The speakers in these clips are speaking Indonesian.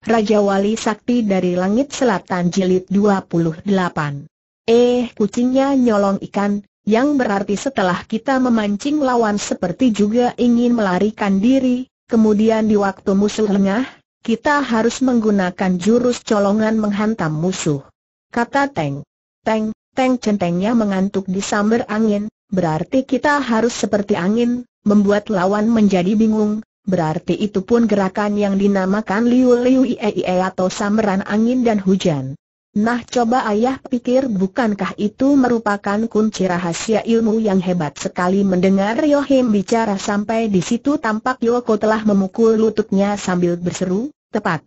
Raja Wali Sakti dari Langit Selatan Jilid 28. Eh, kucingnya nyolong ikan, yang berarti setelah kita memancing lawan seperti juga ingin melarikan diri, kemudian di waktu musuh lengah, kita harus menggunakan jurus colongan menghantam musuh. Kata Teng. Teng, Teng centengnya mengantuk di sambar angin, berarti kita harus seperti angin, membuat lawan menjadi bingung, Berarti itu pun gerakan yang dinamakan liu liu ie ie atau samaran angin dan hujan. Nah coba ayah pikir bukankah itu merupakan kunci rahasia ilmu yang hebat sekali mendengar Yohim bicara sampai di situ tampak Yoko telah memukul lututnya sambil berseru, tepat.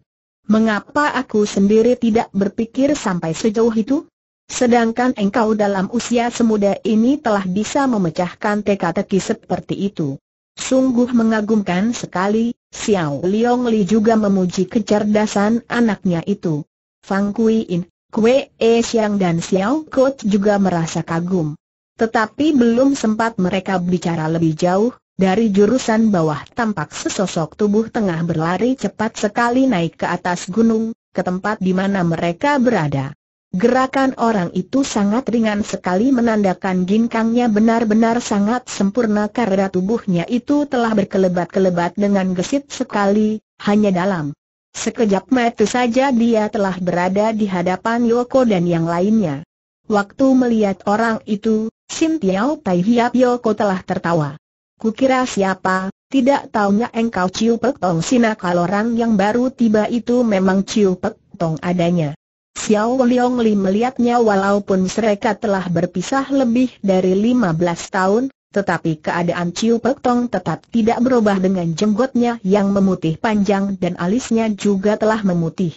Mengapa aku sendiri tidak berpikir sampai sejauh itu? Sedangkan engkau dalam usia semuda ini telah bisa memecahkan teka-teki seperti itu. Sungguh mengagumkan sekali, Xiao Liong Li juga memuji kecerdasan anaknya itu. Fang Kui In, Kue E Xiang dan Xiao Kut juga merasa kagum. Tetapi belum sempat mereka bicara lebih jauh, dari jurusan bawah tampak sesosok tubuh tengah berlari cepat sekali naik ke atas gunung, ke tempat di mana mereka berada. Gerakan orang itu sangat ringan sekali menandakan ginkangnya benar-benar sangat sempurna karena tubuhnya itu telah berkelebat-kelebat dengan gesit sekali, hanya dalam sekejap mata saja dia telah berada di hadapan Yoko dan yang lainnya. Waktu melihat orang itu, Sim Tiao Tai Hiap Yoko telah tertawa. Kukira siapa, tidak taunya engkau Ciu Pek Tong Sina kalau orang yang baru tiba itu memang Ciu Pek Tong adanya. Xiao Liong Li melihatnya walaupun mereka telah berpisah lebih dari lima belas tahun, tetapi keadaan Ciu Pek Tong tetap tidak berubah dengan jenggotnya yang memutih panjang dan alisnya juga telah memutih.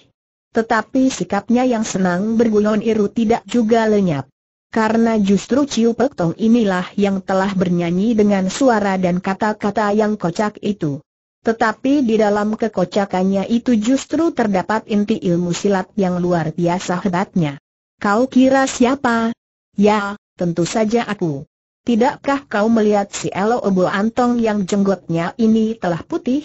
Tetapi sikapnya yang senang bergulon iru tidak juga lenyap. Karena justru Ciu Pek Tong inilah yang telah bernyanyi dengan suara dan kata-kata yang kocak itu. Tetapi di dalam kekocakannya itu justru terdapat inti ilmu silat yang luar biasa hebatnya. Kau kira siapa? Ya, tentu saja aku. Tidakkah kau melihat si Elo Obo Antong yang jenggotnya ini telah putih?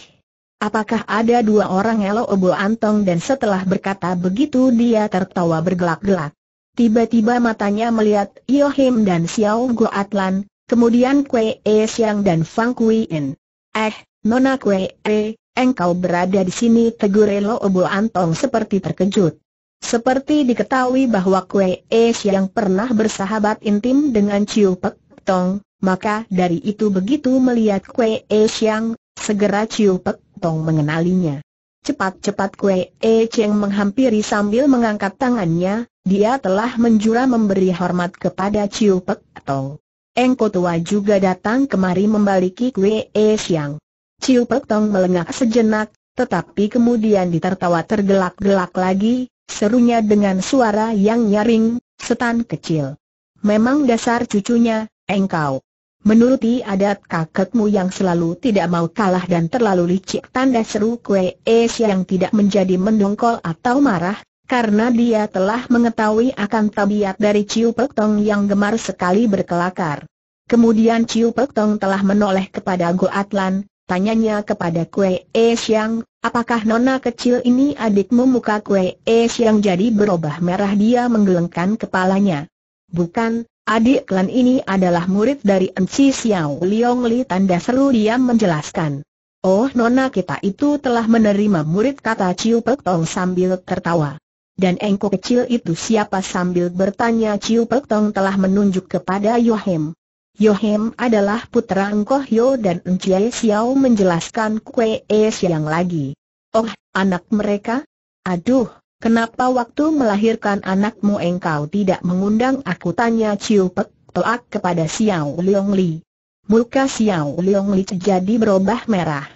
Apakah ada dua orang Elo Obo Antong dan setelah berkata begitu dia tertawa bergelak-gelak. Tiba-tiba matanya melihat Yohim dan Xiao Atlan, kemudian Kwe E Xiang dan Fang Kui In. Eh, Nona Kue, eh, engkau berada di sini tegur Elo Obo Antong seperti terkejut. Seperti diketahui bahwa Kue E yang pernah bersahabat intim dengan Ciu Pek Tong, maka dari itu begitu melihat Kue E yang segera Ciu Pek Tong mengenalinya. Cepat-cepat Kue E Cheng menghampiri sambil mengangkat tangannya, dia telah menjura memberi hormat kepada Ciu Pek Tong. Engkau tua juga datang kemari membaliki Kue E Siang. Ciu Pek Tong melengak sejenak, tetapi kemudian ditertawa tergelak-gelak lagi, serunya dengan suara yang nyaring, setan kecil. Memang dasar cucunya, engkau. Menuruti adat kakekmu yang selalu tidak mau kalah dan terlalu licik tanda seru kue es yang tidak menjadi mendongkol atau marah, karena dia telah mengetahui akan tabiat dari Ciu Pek Tong yang gemar sekali berkelakar. Kemudian Ciu Pek Tong telah menoleh kepada Goatlan, Tanyanya kepada Kue E Siang, apakah nona kecil ini adikmu muka Kue E Siang jadi berubah merah dia menggelengkan kepalanya. Bukan, adik klan ini adalah murid dari Enci Xiao Liong Li tanda seru dia menjelaskan. Oh nona kita itu telah menerima murid kata Ciu Pek Tong sambil tertawa. Dan engkau kecil itu siapa sambil bertanya Ciu Pek Tong telah menunjuk kepada Yohem. Yohem adalah putra Engkoh Yo dan Encie Xiao menjelaskan Kue E Siang lagi. Oh, anak mereka? Aduh, kenapa waktu melahirkan anakmu engkau tidak mengundang aku tanya Ciu Pek Toak kepada Xiao Leong Li. Muka Xiao Leong Li jadi berubah merah.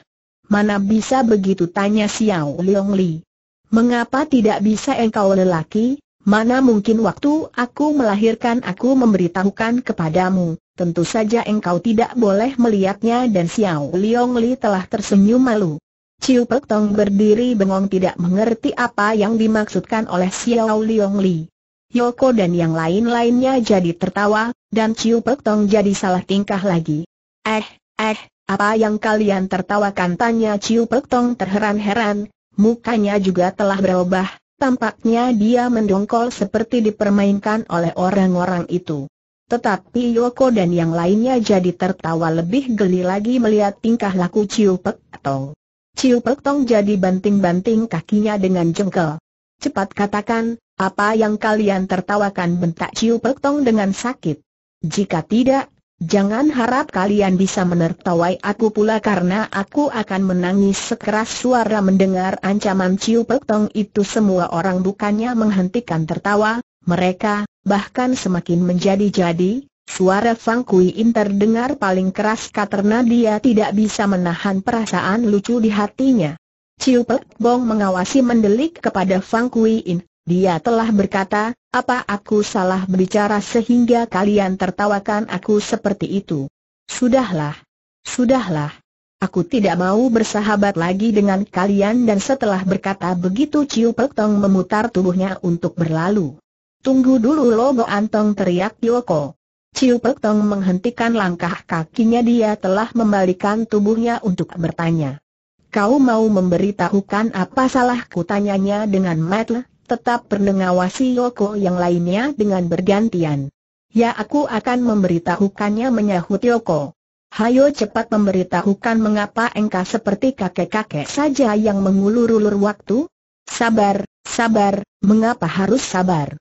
Mana bisa begitu tanya Xiao Leong Li. Mengapa tidak bisa engkau lelaki? Mana mungkin waktu aku melahirkan aku memberitahukan kepadamu Tentu saja engkau tidak boleh melihatnya dan Xiao Liong Li telah tersenyum malu. Chiu Pek Tong berdiri bengong tidak mengerti apa yang dimaksudkan oleh Xiao Liong Li. Yoko dan yang lain-lainnya jadi tertawa, dan Chiu Pek Tong jadi salah tingkah lagi. Eh, eh, apa yang kalian tertawakan tanya Chiu Pek Tong terheran-heran, mukanya juga telah berubah, tampaknya dia mendongkol seperti dipermainkan oleh orang-orang itu. Tetapi Yoko dan yang lainnya jadi tertawa lebih geli lagi melihat tingkah laku Ciu Pek Tong. Ciu Pek Tong jadi banting-banting kakinya dengan jengkel. Cepat katakan, apa yang kalian tertawakan bentak Ciu Pek Tong dengan sakit. Jika tidak, jangan harap kalian bisa menertawai aku pula karena aku akan menangis sekeras suara mendengar ancaman Ciu Pek Tong itu semua orang bukannya menghentikan tertawa, mereka, bahkan semakin menjadi-jadi, suara Fang Kui In terdengar paling keras karena dia tidak bisa menahan perasaan lucu di hatinya. Ciu Pek Bong mengawasi mendelik kepada Fang Kui In, dia telah berkata, apa aku salah berbicara sehingga kalian tertawakan aku seperti itu? Sudahlah. Sudahlah. Aku tidak mau bersahabat lagi dengan kalian dan setelah berkata begitu Ciu Pek Tong memutar tubuhnya untuk berlalu. Tunggu dulu Lobo Antong teriak Yoko. Ciu Pek Tong menghentikan langkah kakinya dia telah membalikan tubuhnya untuk bertanya. Kau mau memberitahukan apa salahku tanyanya dengan matle. tetap pernengawasi Yoko yang lainnya dengan bergantian. Ya aku akan memberitahukannya menyahut Yoko. Hayo cepat memberitahukan mengapa engkau seperti kakek-kakek saja yang mengulur-ulur waktu? Sabar, sabar, mengapa harus sabar?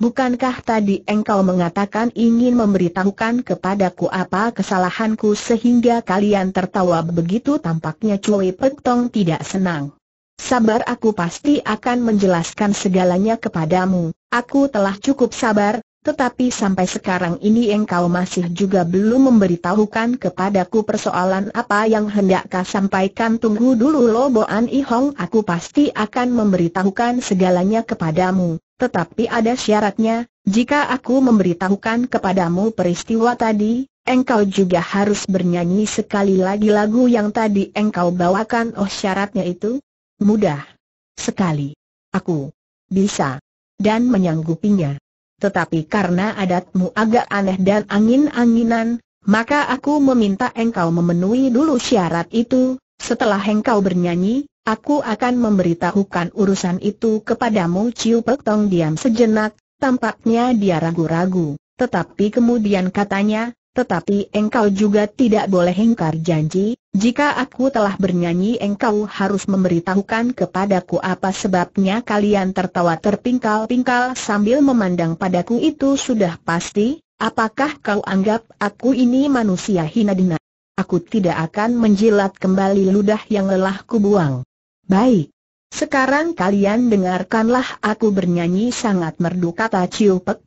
Bukankah tadi engkau mengatakan ingin memberitahukan kepadaku apa kesalahanku sehingga kalian tertawa begitu tampaknya Cui Pek tidak senang. Sabar aku pasti akan menjelaskan segalanya kepadamu, aku telah cukup sabar, tetapi sampai sekarang ini engkau masih juga belum memberitahukan kepadaku persoalan apa yang hendak kau sampaikan Tunggu dulu Boan Ihong aku pasti akan memberitahukan segalanya kepadamu tetapi ada syaratnya, jika aku memberitahukan kepadamu peristiwa tadi, engkau juga harus bernyanyi sekali lagi lagu yang tadi engkau bawakan oh syaratnya itu? Mudah. Sekali. Aku. Bisa. Dan menyanggupinya. Tetapi karena adatmu agak aneh dan angin-anginan, maka aku meminta engkau memenuhi dulu syarat itu, setelah engkau bernyanyi, Aku akan memberitahukan urusan itu kepadamu Ciu Pek Tong diam sejenak, tampaknya dia ragu-ragu, tetapi kemudian katanya, tetapi engkau juga tidak boleh ingkar janji, jika aku telah bernyanyi engkau harus memberitahukan kepadaku apa sebabnya kalian tertawa terpingkal-pingkal sambil memandang padaku itu sudah pasti, apakah kau anggap aku ini manusia hina dina? Aku tidak akan menjilat kembali ludah yang lelah kubuang. Baik. Sekarang kalian dengarkanlah aku bernyanyi sangat merdu kata Ciu Pek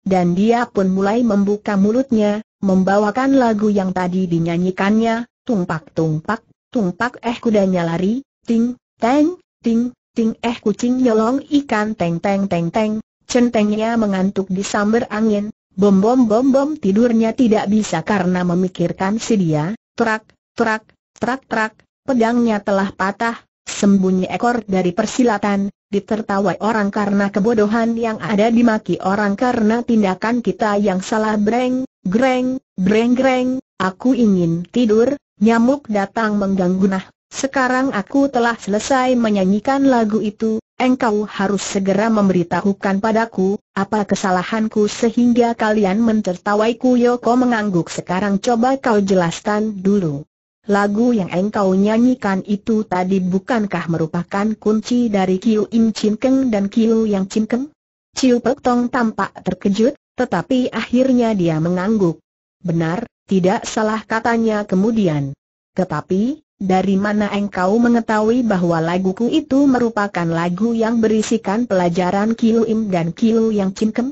Dan dia pun mulai membuka mulutnya, membawakan lagu yang tadi dinyanyikannya, tumpak-tumpak, tumpak eh kuda nyalari, ting, teng, ting, ting eh kucing nyolong ikan teng teng teng teng, centengnya mengantuk di samber angin, bom bom bom bom tidurnya tidak bisa karena memikirkan si dia, trak, trak, trak trak, pedangnya telah patah, sembunyi ekor dari persilatan, ditertawai orang karena kebodohan yang ada dimaki orang karena tindakan kita yang salah breng, greng, breng greng, aku ingin tidur, nyamuk datang mengganggu nah. Sekarang aku telah selesai menyanyikan lagu itu, engkau harus segera memberitahukan padaku, apa kesalahanku sehingga kalian mentertawaiku Yoko mengangguk sekarang coba kau jelaskan dulu. Lagu yang engkau nyanyikan itu tadi bukankah merupakan kunci dari Kiu Im Chin Keng dan Kiu Yang Chin Keng? Peptong Pek Tong tampak terkejut, tetapi akhirnya dia mengangguk. Benar, tidak salah katanya kemudian. Tetapi, dari mana engkau mengetahui bahwa laguku itu merupakan lagu yang berisikan pelajaran Kiu Im dan Kiu Yang Chin Keng?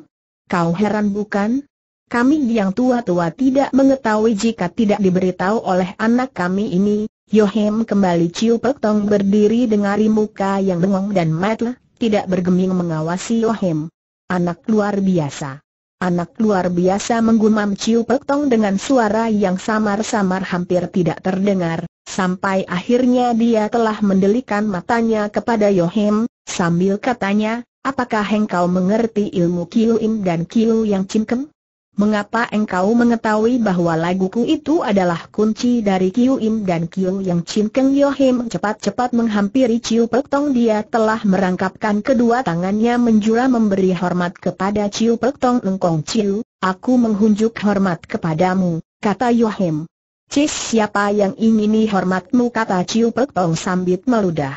Kau heran bukan? Kami yang tua-tua tidak mengetahui jika tidak diberitahu oleh anak kami ini. Yohem kembali Ciu Pek Tong berdiri dengan muka yang bengong dan matlah, tidak bergeming mengawasi Yohem. Anak luar biasa. Anak luar biasa menggumam Ciu Pek Tong dengan suara yang samar-samar hampir tidak terdengar, sampai akhirnya dia telah mendelikan matanya kepada Yohem, sambil katanya, apakah engkau mengerti ilmu Kiu Im dan Kiu Yang Cingkem? Mengapa engkau mengetahui bahwa laguku itu adalah kunci dari Kiu Im dan Kiu Yang Chin Keng Yohim cepat-cepat menghampiri Chiu Pek Tong dia telah merangkapkan kedua tangannya menjura memberi hormat kepada Chiu Pek Tong Engkong Chiu, aku menghunjuk hormat kepadamu, kata Yohim. Cis siapa yang ingin ingini hormatmu kata Chiu Pek Tong sambit meludah.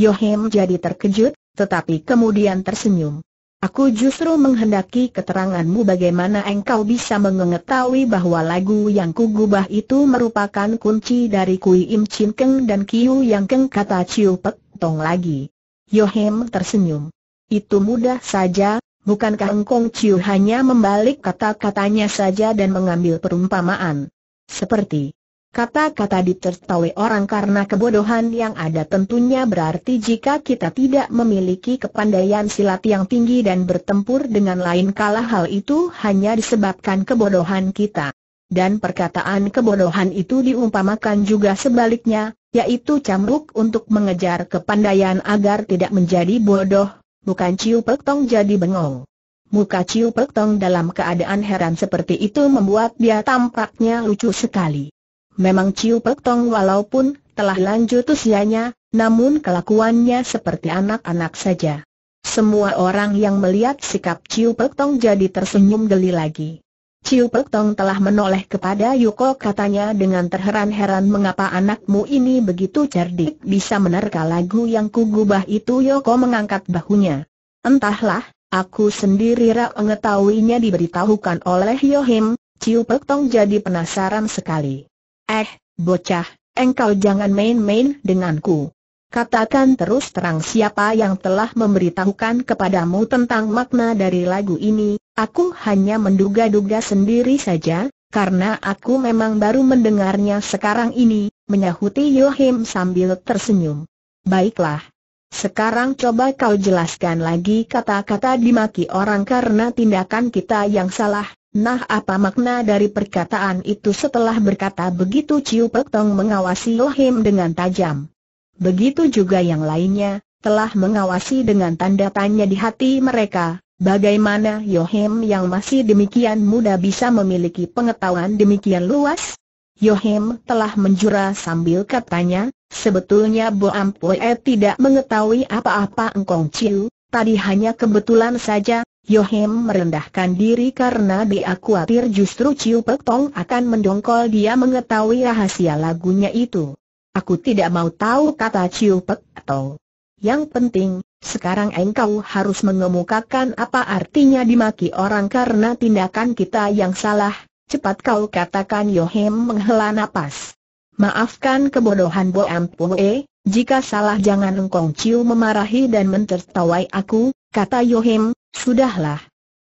Yohim jadi terkejut, tetapi kemudian tersenyum. Aku justru menghendaki keteranganmu bagaimana engkau bisa mengetahui bahwa lagu yang kugubah itu merupakan kunci dari Kui Im Chin Keng dan Kiu Yang Keng kata chiu Pek Tong lagi. Yohem tersenyum. Itu mudah saja, bukankah Engkong chiu hanya membalik kata-katanya saja dan mengambil perumpamaan. Seperti Kata-kata ditertawai orang karena kebodohan yang ada tentunya berarti jika kita tidak memiliki kepandaian silat yang tinggi dan bertempur dengan lain kalah hal itu hanya disebabkan kebodohan kita. Dan perkataan kebodohan itu diumpamakan juga sebaliknya, yaitu cambuk untuk mengejar kepandaian agar tidak menjadi bodoh, bukan ciu peltong jadi bengong. Muka ciu peltong dalam keadaan heran seperti itu membuat dia tampaknya lucu sekali. Memang Ciu Pek Tong walaupun telah lanjut usianya, namun kelakuannya seperti anak-anak saja. Semua orang yang melihat sikap Ciu Pek Tong jadi tersenyum geli lagi. Ciu Pek Tong telah menoleh kepada Yuko katanya dengan terheran-heran mengapa anakmu ini begitu cerdik bisa menerka lagu yang kugubah itu Yuko mengangkat bahunya. Entahlah, aku sendiri rak mengetahuinya diberitahukan oleh Yohim, Ciu Pek Tong jadi penasaran sekali. Eh, bocah, engkau jangan main-main denganku. Katakan terus terang siapa yang telah memberitahukan kepadamu tentang makna dari lagu ini, aku hanya menduga-duga sendiri saja, karena aku memang baru mendengarnya sekarang ini, menyahuti Yohim sambil tersenyum. Baiklah. Sekarang coba kau jelaskan lagi kata-kata dimaki orang karena tindakan kita yang salah, Nah apa makna dari perkataan itu setelah berkata begitu Ciu Pek Tong mengawasi Lohim dengan tajam. Begitu juga yang lainnya, telah mengawasi dengan tanda tanya di hati mereka, bagaimana Yohim yang masih demikian muda bisa memiliki pengetahuan demikian luas? Yohim telah menjura sambil katanya, sebetulnya Bo Ampoe tidak mengetahui apa-apa engkong Ciu, tadi hanya kebetulan saja Yohim merendahkan diri karena dia khawatir justru Ciu Pek Tong akan mendongkol dia mengetahui rahasia lagunya itu. Aku tidak mau tahu kata Ciu Pek Tong. Yang penting, sekarang engkau harus mengemukakan apa artinya dimaki orang karena tindakan kita yang salah. Cepat kau katakan Yohim menghela napas. Maafkan kebodohan Bo Ampue, jika salah jangan engkau Ciu memarahi dan mentertawai aku, Kata Yohim, sudahlah.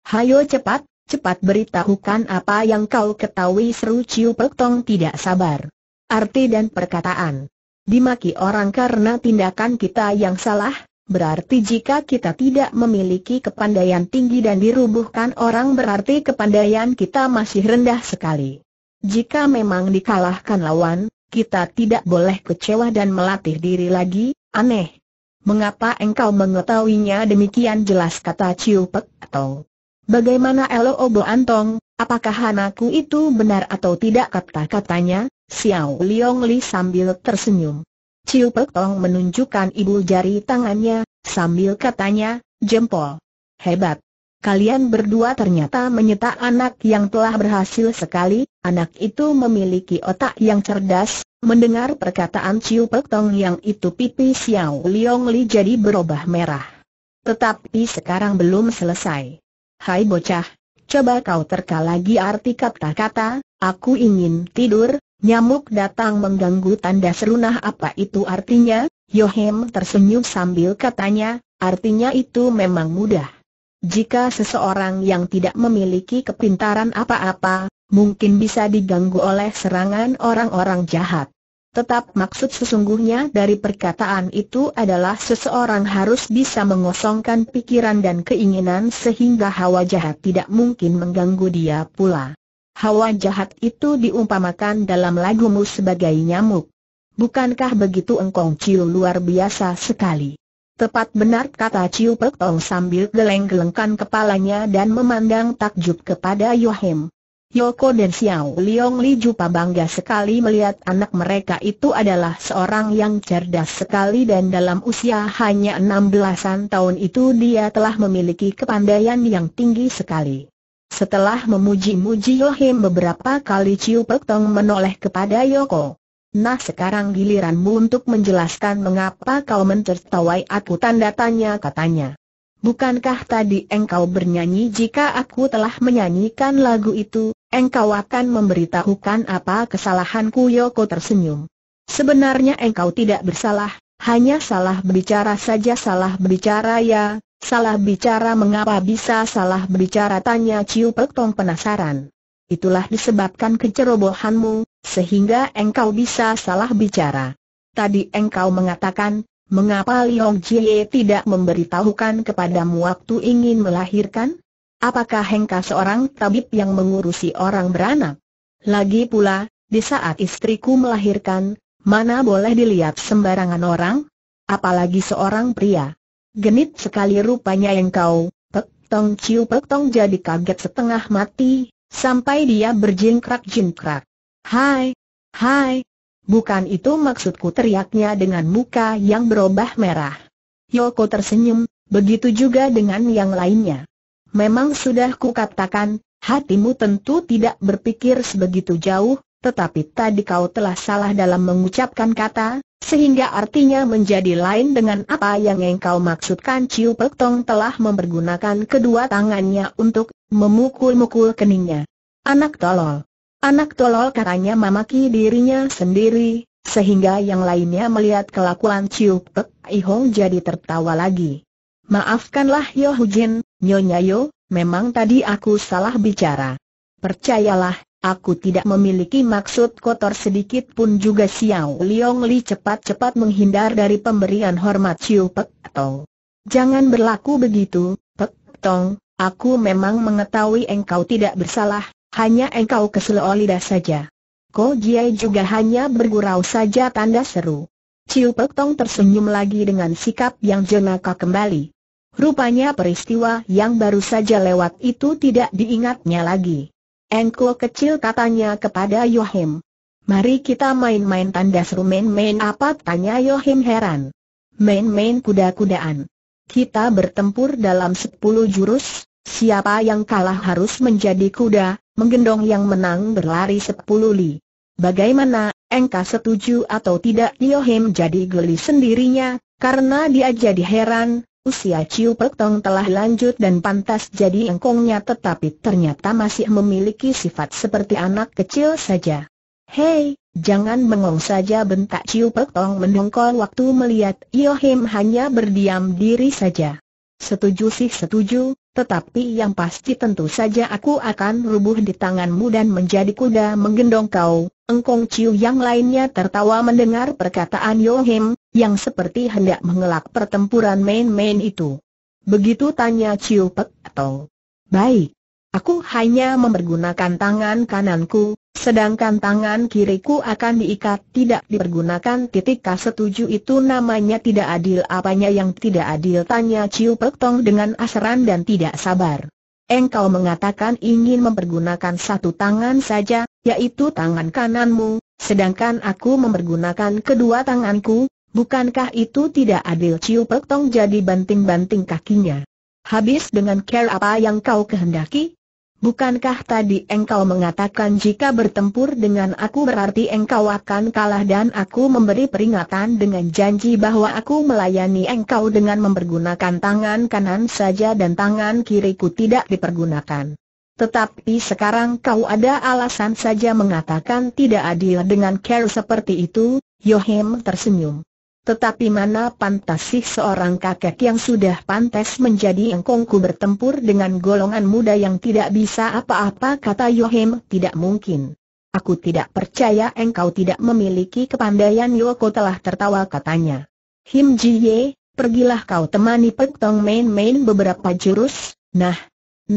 Hayo cepat, cepat beritahukan apa yang kau ketahui seru Ciu Pek Tong tidak sabar. Arti dan perkataan. Dimaki orang karena tindakan kita yang salah, Berarti jika kita tidak memiliki kepandaian tinggi dan dirubuhkan orang berarti kepandaian kita masih rendah sekali. Jika memang dikalahkan lawan, kita tidak boleh kecewa dan melatih diri lagi, aneh, Mengapa engkau mengetahuinya demikian jelas kata Chiu Pek atau Bagaimana Elo Obo Antong, apakah anakku itu benar atau tidak kata-katanya? Xiao Liong Li sambil tersenyum. Chiu Pek Tong menunjukkan ibu jari tangannya, sambil katanya, jempol. Hebat, kalian berdua ternyata menyetak anak yang telah berhasil sekali, anak itu memiliki otak yang cerdas, mendengar perkataan Ciu Pek Tong yang itu pipi Xiao Liong Li jadi berubah merah. Tetapi sekarang belum selesai. Hai bocah, coba kau terka lagi arti kata-kata, aku ingin tidur, nyamuk datang mengganggu tanda serunah apa itu artinya, Yohem tersenyum sambil katanya, artinya itu memang mudah. Jika seseorang yang tidak memiliki kepintaran apa-apa, mungkin bisa diganggu oleh serangan orang-orang jahat. Tetap maksud sesungguhnya dari perkataan itu adalah seseorang harus bisa mengosongkan pikiran dan keinginan sehingga hawa jahat tidak mungkin mengganggu dia pula. Hawa jahat itu diumpamakan dalam lagumu sebagai nyamuk. Bukankah begitu engkong ciu luar biasa sekali? Tepat benar kata Ciu Pek Tong sambil geleng-gelengkan kepalanya dan memandang takjub kepada Yohem. Yoko dan Xiao Liong Li Jupa bangga sekali melihat anak mereka itu adalah seorang yang cerdas sekali dan dalam usia hanya enam an tahun itu dia telah memiliki kepandaian yang tinggi sekali. Setelah memuji-muji Yohem beberapa kali Ciu Pek Tong menoleh kepada Yoko. Nah sekarang giliranmu untuk menjelaskan mengapa kau mentertawai aku tanda tanya katanya. Bukankah tadi engkau bernyanyi jika aku telah menyanyikan lagu itu, engkau akan memberitahukan apa kesalahanku Yoko tersenyum. Sebenarnya engkau tidak bersalah, hanya salah berbicara saja salah berbicara ya, salah bicara mengapa bisa salah berbicara tanya Ciu Pek Tong penasaran. Itulah disebabkan kecerobohanmu, sehingga engkau bisa salah bicara. Tadi engkau mengatakan, mengapa Liong Jie tidak memberitahukan kepadamu waktu ingin melahirkan? Apakah engkau seorang tabib yang mengurusi orang beranak? Lagi pula, di saat istriku melahirkan, mana boleh dilihat sembarangan orang? Apalagi seorang pria. Genit sekali rupanya engkau, Pek Tong Ciu Pek Tong jadi kaget setengah mati, sampai dia berjingkrak-jingkrak. Hai, hai, bukan itu maksudku teriaknya dengan muka yang berubah merah. Yoko tersenyum, begitu juga dengan yang lainnya. Memang sudah kukatakan, hatimu tentu tidak berpikir sebegitu jauh, tetapi tadi kau telah salah dalam mengucapkan kata, sehingga artinya menjadi lain dengan apa yang engkau maksudkan Ciu Pek Tong telah mempergunakan kedua tangannya untuk memukul-mukul keningnya. Anak tolol. Anak tolol katanya memaki dirinya sendiri, sehingga yang lainnya melihat kelakuan Ciu Pek Ihong jadi tertawa lagi. Maafkanlah Yo Hujin, Nyonya Yo, memang tadi aku salah bicara. Percayalah, aku tidak memiliki maksud kotor sedikit pun juga Xiao Liong Li cepat-cepat menghindar dari pemberian hormat Ciu Pek Tong. Jangan berlaku begitu, Pek Tong, aku memang mengetahui engkau tidak bersalah, hanya engkau keselio saja. Ko Jiai juga hanya bergurau saja tanda seru. Ciu Pek Tong tersenyum lagi dengan sikap yang jenaka kembali. Rupanya peristiwa yang baru saja lewat itu tidak diingatnya lagi. Engkau kecil katanya kepada Yohim. Mari kita main-main tanda seru main-main apa tanya Yohim heran. Main-main kuda-kudaan. Kita bertempur dalam sepuluh jurus, Siapa yang kalah harus menjadi kuda, menggendong yang menang berlari sepuluh li. Bagaimana, engkau setuju atau tidak? Yohim jadi geli sendirinya, karena dia jadi heran, usia Ciu Pek telah lanjut dan pantas jadi engkongnya tetapi ternyata masih memiliki sifat seperti anak kecil saja. Hei, jangan bengong saja bentak Ciu Pek Tong mendongkol waktu melihat Yohim hanya berdiam diri saja. Setuju sih setuju, tetapi yang pasti tentu saja aku akan rubuh di tanganmu dan menjadi kuda menggendong kau. Engkong Chiu yang lainnya tertawa mendengar perkataan Yohim, yang seperti hendak mengelak pertempuran main-main itu. Begitu tanya Chiu Pek atau Baik, aku hanya mempergunakan tangan kananku, Sedangkan tangan kiriku akan diikat tidak dipergunakan titik K setuju itu namanya tidak adil apanya yang tidak adil tanya Ciu Pek Tong dengan asaran dan tidak sabar. Engkau mengatakan ingin mempergunakan satu tangan saja, yaitu tangan kananmu, sedangkan aku mempergunakan kedua tanganku, bukankah itu tidak adil Ciu Pek Tong jadi banting-banting kakinya. Habis dengan care apa yang kau kehendaki? Bukankah tadi engkau mengatakan jika bertempur dengan aku berarti engkau akan kalah dan aku memberi peringatan dengan janji bahwa aku melayani engkau dengan mempergunakan tangan kanan saja dan tangan kiriku tidak dipergunakan. Tetapi sekarang kau ada alasan saja mengatakan tidak adil dengan care seperti itu, Yohim tersenyum. Tetapi mana pantas sih seorang kakek yang sudah pantas menjadi engkongku bertempur dengan golongan muda yang tidak bisa apa-apa kata Yohim tidak mungkin. Aku tidak percaya engkau tidak memiliki kepandaian Yoko telah tertawa katanya. Him Ye, pergilah kau temani Pek Tong main-main beberapa jurus, nah.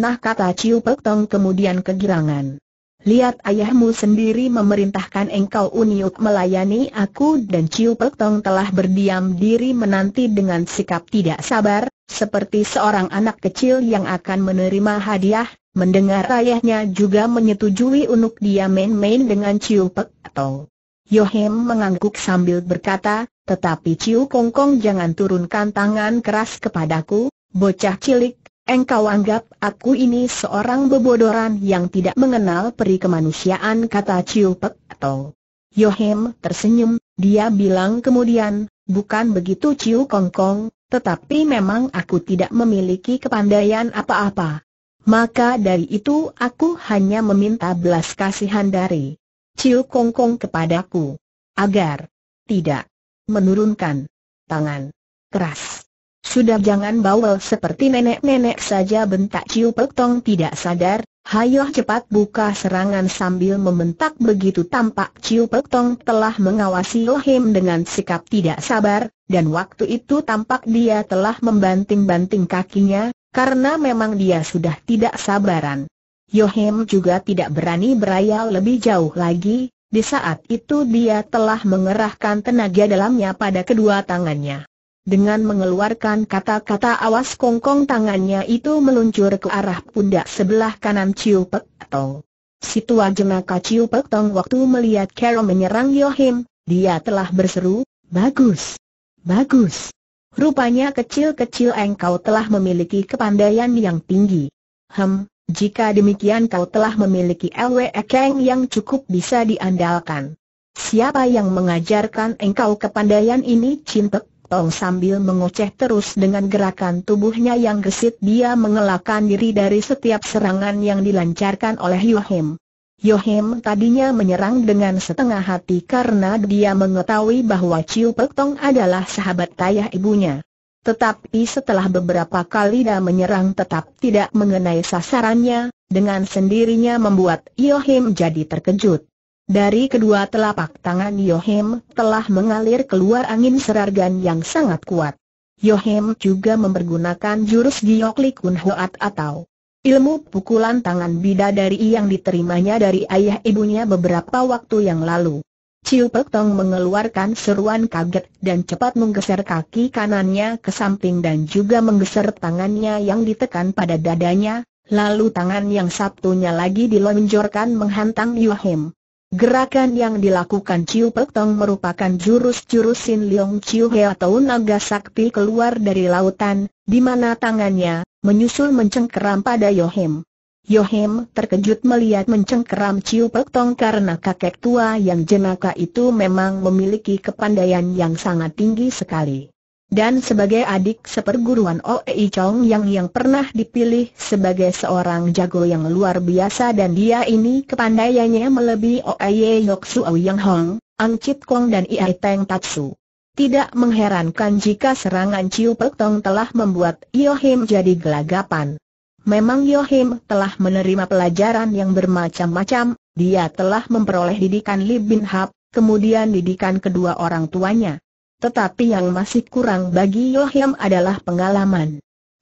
Nah kata Ciu Pek Tong kemudian kegirangan. Lihat ayahmu sendiri memerintahkan engkau Uniuk melayani aku dan Ciu Pek Tong telah berdiam diri menanti dengan sikap tidak sabar, seperti seorang anak kecil yang akan menerima hadiah, mendengar ayahnya juga menyetujui Unuk dia main-main dengan Ciu Pek Tong. Yohem mengangguk sambil berkata, tetapi Ciu Kongkong jangan turunkan tangan keras kepadaku, bocah cilik, Engkau anggap aku ini seorang bebodoran yang tidak mengenal peri kemanusiaan kata Chiu Pek atau Yohem tersenyum, dia bilang kemudian, bukan begitu Ciu Kong Kong, tetapi memang aku tidak memiliki kepandaian apa-apa. Maka dari itu aku hanya meminta belas kasihan dari Ciu Kong Kong kepadaku, agar tidak menurunkan tangan keras. Sudah jangan bawel seperti nenek-nenek saja bentak Ciu Pek Tong tidak sadar, hayo cepat buka serangan sambil membentak begitu tampak Ciu Pek Tong telah mengawasi Lohim dengan sikap tidak sabar, dan waktu itu tampak dia telah membanting-banting kakinya, karena memang dia sudah tidak sabaran. Yohem juga tidak berani berayal lebih jauh lagi, di saat itu dia telah mengerahkan tenaga dalamnya pada kedua tangannya. Dengan mengeluarkan kata-kata awas kongkong tangannya itu meluncur ke arah pundak sebelah kanan Ciu Pek Tong. Si tua jenaka Ciu Pek Tong waktu melihat Carol menyerang Yohim, dia telah berseru, bagus, bagus. Rupanya kecil-kecil engkau telah memiliki kepandaian yang tinggi. Hem, jika demikian kau telah memiliki LWE Kang yang cukup bisa diandalkan. Siapa yang mengajarkan engkau kepandaian ini Cintek Tong sambil mengoceh terus dengan gerakan tubuhnya yang gesit dia mengelakkan diri dari setiap serangan yang dilancarkan oleh Yohim. Yohim tadinya menyerang dengan setengah hati karena dia mengetahui bahwa Chiu Pek Tong adalah sahabat ayah ibunya. Tetapi setelah beberapa kali dia menyerang tetap tidak mengenai sasarannya, dengan sendirinya membuat Yohim jadi terkejut. Dari kedua telapak tangan Yohem telah mengalir keluar angin serargan yang sangat kuat. Yohem juga mempergunakan jurus Giok Likun atau ilmu pukulan tangan bidadari yang diterimanya dari ayah ibunya beberapa waktu yang lalu. Ciu Pek Tong mengeluarkan seruan kaget dan cepat menggeser kaki kanannya ke samping dan juga menggeser tangannya yang ditekan pada dadanya, lalu tangan yang sabtunya lagi dilonjorkan menghantam Yohem. Gerakan yang dilakukan Chiu Pek merupakan jurus-jurus Sin Leong Chiu He atau naga sakti keluar dari lautan, di mana tangannya, menyusul mencengkeram pada Yohim. Yohim terkejut melihat mencengkeram Chiu Pek karena kakek tua yang jenaka itu memang memiliki kepandaian yang sangat tinggi sekali. Dan sebagai adik seperguruan Oei Chong yang yang pernah dipilih sebagai seorang jago yang luar biasa dan dia ini kepandaiannya melebihi Oei Yok Suo Yang Hong, Ang Chit Kong dan Iai Teng Tatsu. Tidak mengherankan jika serangan Chiu Pek Tong telah membuat Yohim jadi gelagapan. Memang Yohim telah menerima pelajaran yang bermacam-macam, dia telah memperoleh didikan Li Bin Hap, kemudian didikan kedua orang tuanya tetapi yang masih kurang bagi Yohiam adalah pengalaman.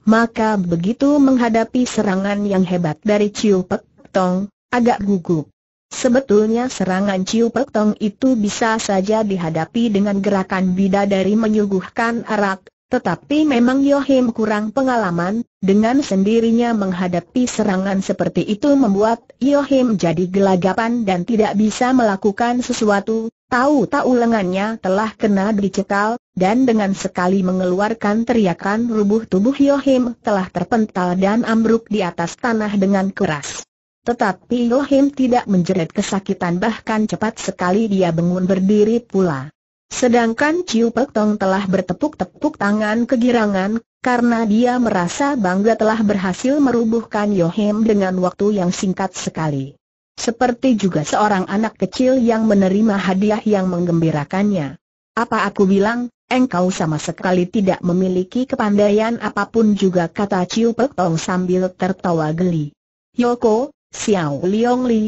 Maka begitu menghadapi serangan yang hebat dari Ciu Pek Tong, agak gugup. Sebetulnya serangan Ciu Pek Tong itu bisa saja dihadapi dengan gerakan bidadari menyuguhkan arak, tetapi memang Yohim kurang pengalaman, dengan sendirinya menghadapi serangan seperti itu membuat Yohim jadi gelagapan dan tidak bisa melakukan sesuatu, tahu-tahu lengannya telah kena dicekal, dan dengan sekali mengeluarkan teriakan rubuh tubuh Yohim telah terpental dan ambruk di atas tanah dengan keras. Tetapi Yohim tidak menjerit kesakitan bahkan cepat sekali dia bangun berdiri pula. Sedangkan Ciu Pek Tong telah bertepuk-tepuk tangan kegirangan, karena dia merasa bangga telah berhasil merubuhkan Yohem dengan waktu yang singkat sekali. Seperti juga seorang anak kecil yang menerima hadiah yang menggembirakannya. Apa aku bilang, engkau sama sekali tidak memiliki kepandaian apapun juga kata Ciu Pek Tong sambil tertawa geli. Yoko, Xiao Liong Li,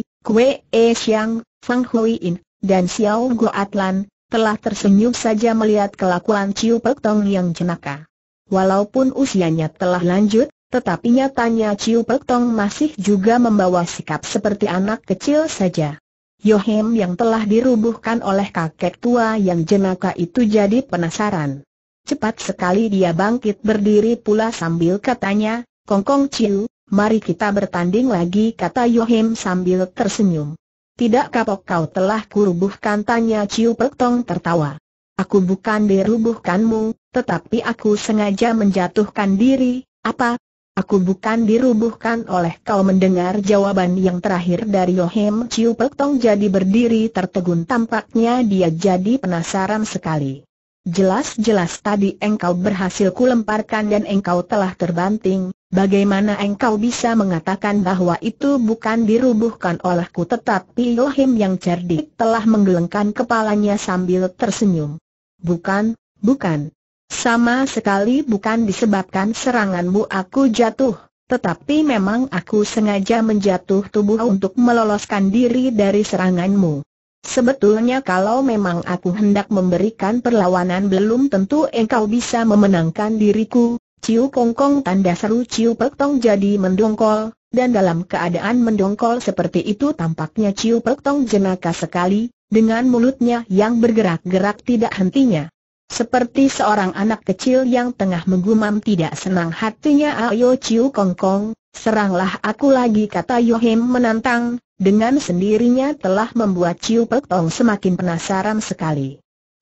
E Xiang, Fang Hui In, dan Xiao Goatlan, telah tersenyum saja melihat kelakuan Ciu Pek Tong yang jenaka. Walaupun usianya telah lanjut, tetapi nyatanya Ciu Pek Tong masih juga membawa sikap seperti anak kecil saja. Yohem yang telah dirubuhkan oleh kakek tua yang jenaka itu jadi penasaran. Cepat sekali dia bangkit berdiri pula sambil katanya, Kongkong Ciu, mari kita bertanding lagi kata Yohem sambil tersenyum. Tidak kapok kau telah kurubuhkan tanya Ciu Pek Tong tertawa. Aku bukan dirubuhkanmu, tetapi aku sengaja menjatuhkan diri, apa? Aku bukan dirubuhkan oleh kau mendengar jawaban yang terakhir dari Yohem Ciu Pek Tong jadi berdiri tertegun tampaknya dia jadi penasaran sekali jelas-jelas tadi engkau berhasil kulemparkan dan engkau telah terbanting, bagaimana engkau bisa mengatakan bahwa itu bukan dirubuhkan olehku tetapi Yohim yang cerdik telah menggelengkan kepalanya sambil tersenyum. Bukan, bukan. Sama sekali bukan disebabkan seranganmu aku jatuh, tetapi memang aku sengaja menjatuh tubuh untuk meloloskan diri dari seranganmu. Sebetulnya kalau memang aku hendak memberikan perlawanan belum tentu engkau bisa memenangkan diriku, Ciu Kong Kong tanda seru Ciu Pek Tong jadi mendongkol, dan dalam keadaan mendongkol seperti itu tampaknya Ciu Pek Tong jenaka sekali, dengan mulutnya yang bergerak-gerak tidak hentinya. Seperti seorang anak kecil yang tengah menggumam tidak senang hatinya Ayo Ciu Kong Kong, seranglah aku lagi kata Yohim menantang, dengan sendirinya telah membuat Chiu Pek Tong semakin penasaran sekali.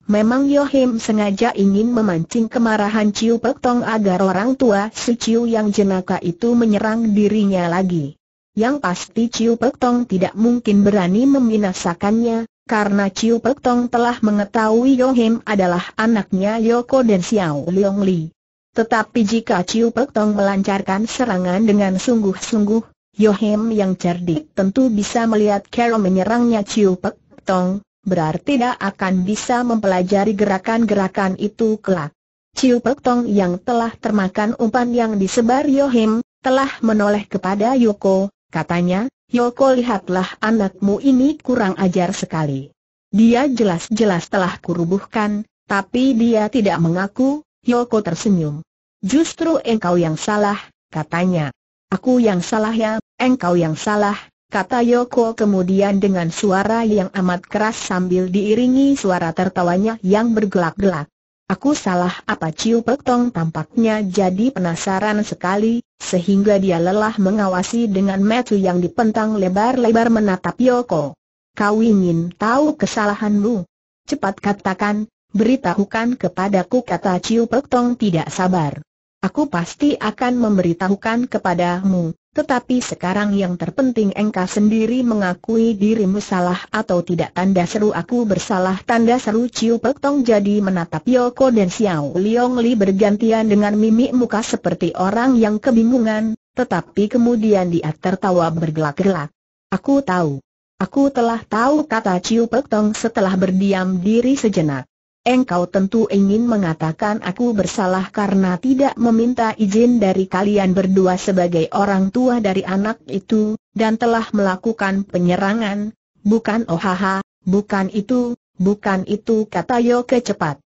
Memang Yohim sengaja ingin memancing kemarahan Chiu Pek Tong agar orang tua si Chiu yang jenaka itu menyerang dirinya lagi. Yang pasti Chiu Pek Tong tidak mungkin berani membinasakannya, karena Chiu Pek Tong telah mengetahui Yohim adalah anaknya Yoko dan Xiao Leong Li. Tetapi jika Chiu Pek Tong melancarkan serangan dengan sungguh-sungguh, Yohem yang cerdik tentu bisa melihat Carol menyerangnya Chiu Pek Tong, berarti tidak akan bisa mempelajari gerakan-gerakan itu kelak. Chiu Pek Tong yang telah termakan umpan yang disebar Yohem, telah menoleh kepada Yoko, katanya, Yoko lihatlah anakmu ini kurang ajar sekali. Dia jelas-jelas telah kurubuhkan, tapi dia tidak mengaku, Yoko tersenyum. Justru engkau yang salah, katanya. Aku yang salah ya, engkau yang salah, kata Yoko kemudian dengan suara yang amat keras sambil diiringi suara tertawanya yang bergelak-gelak. Aku salah apa Ciu Pek tampaknya jadi penasaran sekali, sehingga dia lelah mengawasi dengan metu yang dipentang lebar-lebar menatap Yoko. Kau ingin tahu kesalahanmu? Cepat katakan, beritahukan kepadaku kata Ciu Pek tidak sabar. Aku pasti akan memberitahukan kepadamu, tetapi sekarang yang terpenting engkau sendiri mengakui dirimu salah atau tidak tanda seru aku bersalah tanda seru Ciu Pek Tong jadi menatap Yoko dan Xiao Liong Li bergantian dengan mimik muka seperti orang yang kebingungan, tetapi kemudian dia tertawa bergelak-gelak. Aku tahu. Aku telah tahu kata Ciu Pek Tong setelah berdiam diri sejenak engkau tentu ingin mengatakan aku bersalah karena tidak meminta izin dari kalian berdua sebagai orang tua dari anak itu, dan telah melakukan penyerangan, bukan ohaha, bukan itu, bukan itu kata Yoke cepat.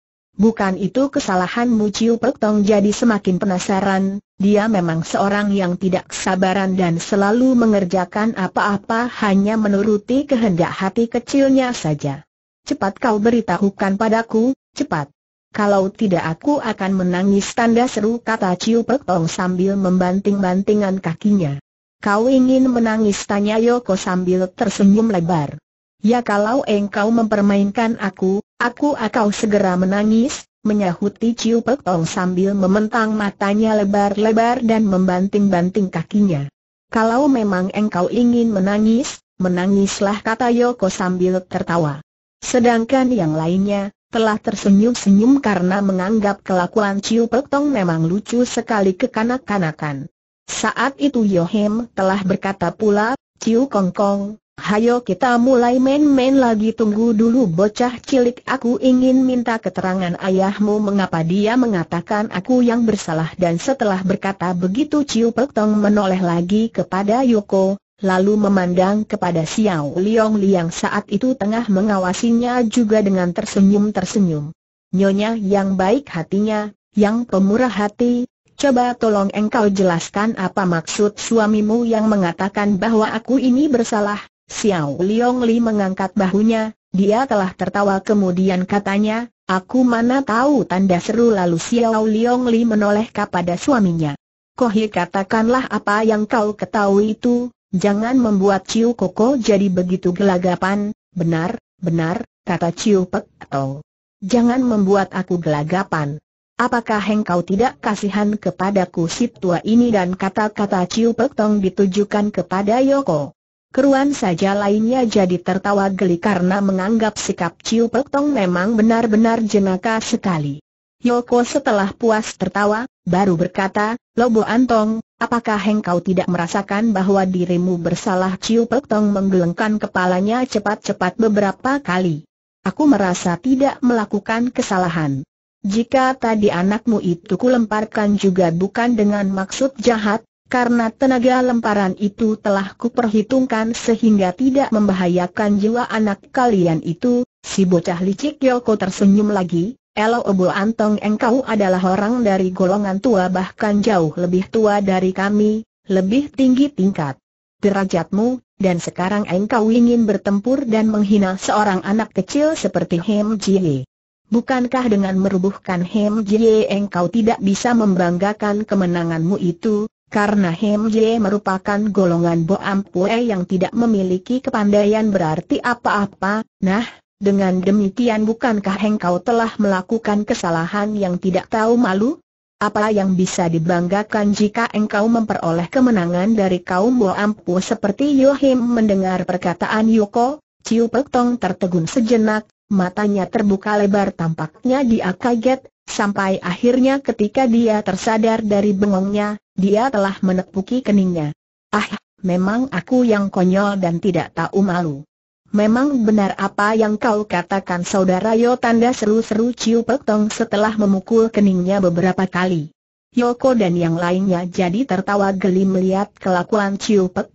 Bukan itu kesalahanmu Ciu Pek Tong jadi semakin penasaran, dia memang seorang yang tidak kesabaran dan selalu mengerjakan apa-apa hanya menuruti kehendak hati kecilnya saja cepat kau beritahukan padaku, cepat. Kalau tidak aku akan menangis tanda seru kata Ciu Pek Tong sambil membanting-bantingan kakinya. Kau ingin menangis tanya Yoko sambil tersenyum lebar. Ya kalau engkau mempermainkan aku, aku akan segera menangis, menyahuti Ciu Pek Tong sambil mementang matanya lebar-lebar dan membanting-banting kakinya. Kalau memang engkau ingin menangis, menangislah kata Yoko sambil tertawa. Sedangkan yang lainnya, telah tersenyum-senyum karena menganggap kelakuan Ciu Pek Tong memang lucu sekali kekanak-kanakan. Saat itu Yohem telah berkata pula, Ciu Kong Kong, hayo kita mulai main-main lagi tunggu dulu bocah cilik aku ingin minta keterangan ayahmu mengapa dia mengatakan aku yang bersalah dan setelah berkata begitu Ciu Pek Tong menoleh lagi kepada Yoko, lalu memandang kepada Xiao Liang Liang saat itu tengah mengawasinya juga dengan tersenyum-tersenyum. Nyonya yang baik hatinya, yang pemurah hati, coba tolong engkau jelaskan apa maksud suamimu yang mengatakan bahwa aku ini bersalah. Xiao Liang Li mengangkat bahunya, dia telah tertawa kemudian katanya, aku mana tahu tanda seru lalu Xiao Liang Li menoleh kepada suaminya. Kohi katakanlah apa yang kau ketahui itu, Jangan membuat Ciu Koko jadi begitu gelagapan, benar, benar, kata Ciu Pek atau Jangan membuat aku gelagapan. Apakah engkau tidak kasihan kepadaku si tua ini dan kata-kata Ciu Pek Tong ditujukan kepada Yoko. Keruan saja lainnya jadi tertawa geli karena menganggap sikap Ciu Pek Tong memang benar-benar jenaka sekali. Yoko setelah puas tertawa, baru berkata, Lobo Antong, Apakah engkau tidak merasakan bahwa dirimu bersalah? Ciu Pek Tong menggelengkan kepalanya cepat-cepat beberapa kali. Aku merasa tidak melakukan kesalahan. Jika tadi anakmu itu kulemparkan juga bukan dengan maksud jahat, karena tenaga lemparan itu telah kuperhitungkan sehingga tidak membahayakan jiwa anak kalian itu, si bocah licik Yoko tersenyum lagi, Elo Obo Antong engkau adalah orang dari golongan tua bahkan jauh lebih tua dari kami, lebih tinggi tingkat derajatmu, dan sekarang engkau ingin bertempur dan menghina seorang anak kecil seperti Hem Jie. Bukankah dengan merubuhkan Hem Jie engkau tidak bisa membanggakan kemenanganmu itu, karena Hem Jie merupakan golongan Boam Pue yang tidak memiliki kepandaian berarti apa-apa, nah, dengan demikian bukankah engkau telah melakukan kesalahan yang tidak tahu malu? Apa yang bisa dibanggakan jika engkau memperoleh kemenangan dari kaum Bo seperti Yohim mendengar perkataan Yoko, Ciu Pek Tong tertegun sejenak, matanya terbuka lebar tampaknya dia kaget, sampai akhirnya ketika dia tersadar dari bengongnya, dia telah menepuki keningnya. Ah, memang aku yang konyol dan tidak tahu malu. Memang benar apa yang kau katakan saudara Yo tanda seru-seru Ciu Pek setelah memukul keningnya beberapa kali. Yoko dan yang lainnya jadi tertawa geli melihat kelakuan Ciu Pek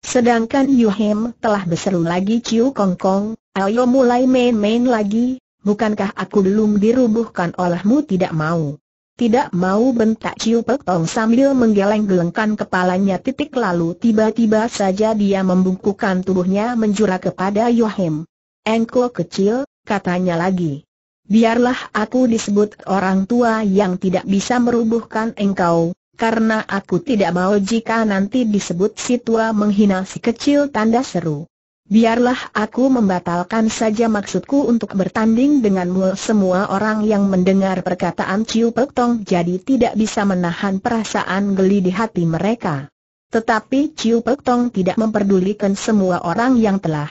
Sedangkan Yu Hem telah berseru lagi Ciu Kong Kong, ayo mulai main-main lagi, bukankah aku belum dirubuhkan olehmu tidak mau tidak mau bentak Ciu Pek sambil menggeleng-gelengkan kepalanya titik lalu tiba-tiba saja dia membungkukan tubuhnya menjura kepada Yohim. Engko kecil, katanya lagi. Biarlah aku disebut orang tua yang tidak bisa merubuhkan engkau, karena aku tidak mau jika nanti disebut si tua menghina si kecil tanda seru. Biarlah aku membatalkan saja maksudku untuk bertanding denganmu Semua orang yang mendengar perkataan Ciu Pek Tong jadi tidak bisa menahan perasaan geli di hati mereka Tetapi Ciu Pek Tong tidak memperdulikan semua orang yang telah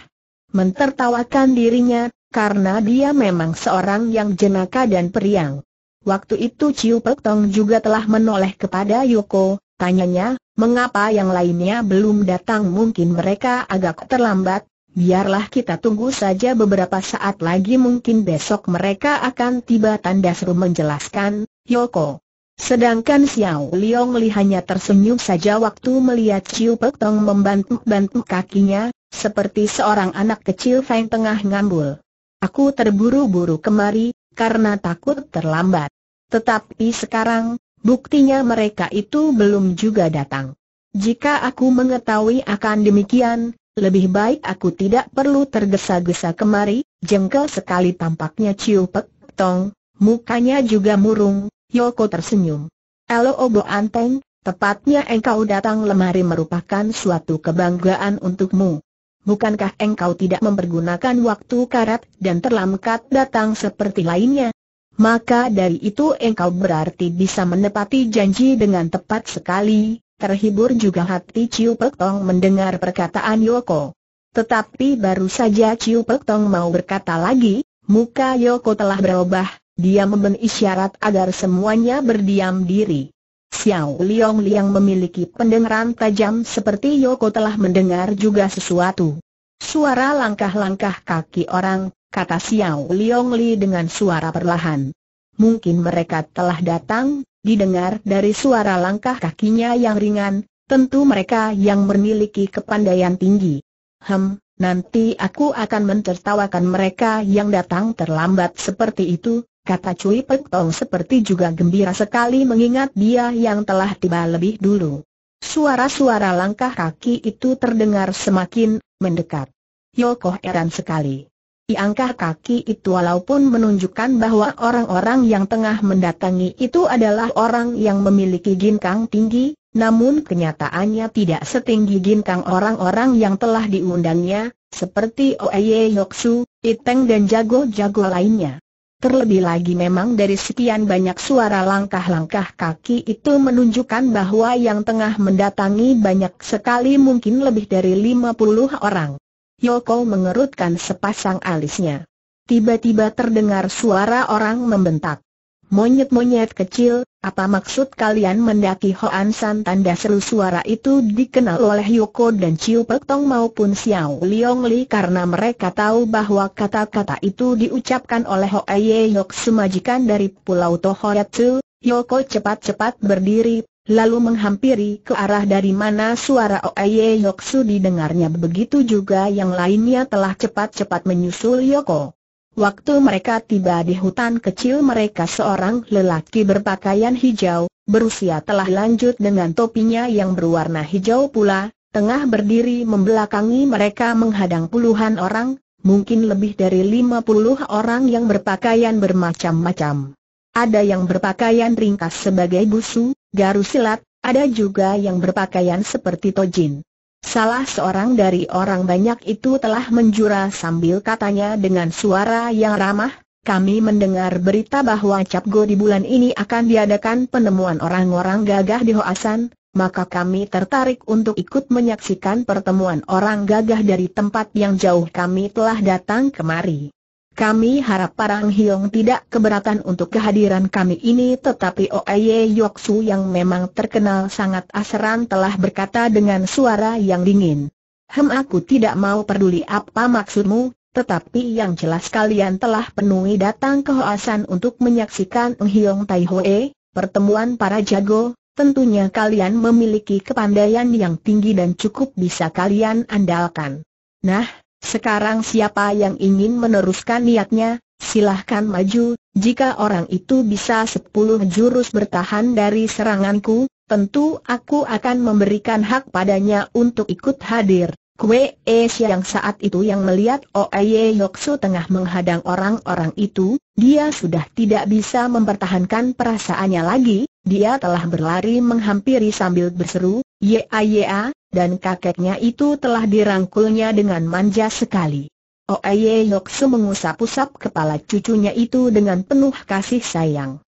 mentertawakan dirinya Karena dia memang seorang yang jenaka dan periang Waktu itu Ciu Pek Tong juga telah menoleh kepada Yoko Tanyanya, Mengapa yang lainnya belum datang mungkin mereka agak terlambat, biarlah kita tunggu saja beberapa saat lagi mungkin besok mereka akan tiba tanda seru menjelaskan, Yoko. Sedangkan Xiao Liong Li hanya tersenyum saja waktu melihat Chiu Pek Tong membantu-bantu kakinya, seperti seorang anak kecil Feng tengah ngambul. Aku terburu-buru kemari, karena takut terlambat. Tetapi sekarang, Buktinya mereka itu belum juga datang. Jika aku mengetahui akan demikian, lebih baik aku tidak perlu tergesa-gesa kemari, jengkel sekali tampaknya Ciu Pek Tong, mukanya juga murung, Yoko tersenyum. Elo Obo Anteng, tepatnya engkau datang lemari merupakan suatu kebanggaan untukmu. Bukankah engkau tidak mempergunakan waktu karat dan terlambat datang seperti lainnya? maka dari itu engkau berarti bisa menepati janji dengan tepat sekali, terhibur juga hati Ciu Pek Tong mendengar perkataan Yoko. Tetapi baru saja Ciu Pek Tong mau berkata lagi, muka Yoko telah berubah, dia memberi isyarat agar semuanya berdiam diri. Xiao Liang Liang memiliki pendengaran tajam seperti Yoko telah mendengar juga sesuatu. Suara langkah-langkah kaki orang, kata Xiao Liong Li dengan suara perlahan. Mungkin mereka telah datang, didengar dari suara langkah kakinya yang ringan, tentu mereka yang memiliki kepandaian tinggi. Hem, nanti aku akan mentertawakan mereka yang datang terlambat seperti itu, kata Cui Pek Tong seperti juga gembira sekali mengingat dia yang telah tiba lebih dulu. Suara-suara langkah kaki itu terdengar semakin mendekat. Yokoh heran sekali. Iangkah kaki itu walaupun menunjukkan bahwa orang-orang yang tengah mendatangi itu adalah orang yang memiliki ginkang tinggi, namun kenyataannya tidak setinggi ginkang orang-orang yang telah diundangnya, seperti Oeye Yoksu, Iteng dan jago-jago lainnya. Terlebih lagi memang dari sekian banyak suara langkah-langkah kaki itu menunjukkan bahwa yang tengah mendatangi banyak sekali mungkin lebih dari 50 orang. Yoko mengerutkan sepasang alisnya. Tiba-tiba terdengar suara orang membentak. Monyet-monyet kecil, apa maksud kalian mendaki Hoan San tanda seru suara itu dikenal oleh Yoko dan Chiu Pek Tong maupun Xiao Liong Li karena mereka tahu bahwa kata-kata itu diucapkan oleh Hoa Ye Yok semajikan dari Pulau Tohoyatsu. Yoko cepat-cepat berdiri, lalu menghampiri ke arah dari mana suara Oye Yoksu didengarnya begitu juga yang lainnya telah cepat-cepat menyusul Yoko. Waktu mereka tiba di hutan kecil mereka seorang lelaki berpakaian hijau, berusia telah lanjut dengan topinya yang berwarna hijau pula, tengah berdiri membelakangi mereka menghadang puluhan orang, mungkin lebih dari lima puluh orang yang berpakaian bermacam-macam. Ada yang berpakaian ringkas sebagai busu, garus silat, ada juga yang berpakaian seperti tojin. Salah seorang dari orang banyak itu telah menjura sambil katanya dengan suara yang ramah, kami mendengar berita bahwa Capgo di bulan ini akan diadakan penemuan orang-orang gagah di Hoasan, maka kami tertarik untuk ikut menyaksikan pertemuan orang gagah dari tempat yang jauh kami telah datang kemari. Kami harap Parang Hiong tidak keberatan untuk kehadiran kami ini tetapi Oye Yoksu yang memang terkenal sangat aseran telah berkata dengan suara yang dingin. Hem aku tidak mau peduli apa maksudmu, tetapi yang jelas kalian telah penuhi datang ke Hoasan untuk menyaksikan Eng Hiong Tai Hoe, pertemuan para jago, tentunya kalian memiliki kepandaian yang tinggi dan cukup bisa kalian andalkan. Nah, sekarang siapa yang ingin meneruskan niatnya, silahkan maju, jika orang itu bisa sepuluh jurus bertahan dari seranganku, tentu aku akan memberikan hak padanya untuk ikut hadir. Kue Asia yang saat itu yang melihat Oye Yoksu tengah menghadang orang-orang itu, dia sudah tidak bisa mempertahankan perasaannya lagi, dia telah berlari menghampiri sambil berseru, "Ya ya!" dan kakeknya itu telah dirangkulnya dengan manja sekali. Oeye Yoksu mengusap-usap kepala cucunya itu dengan penuh kasih sayang.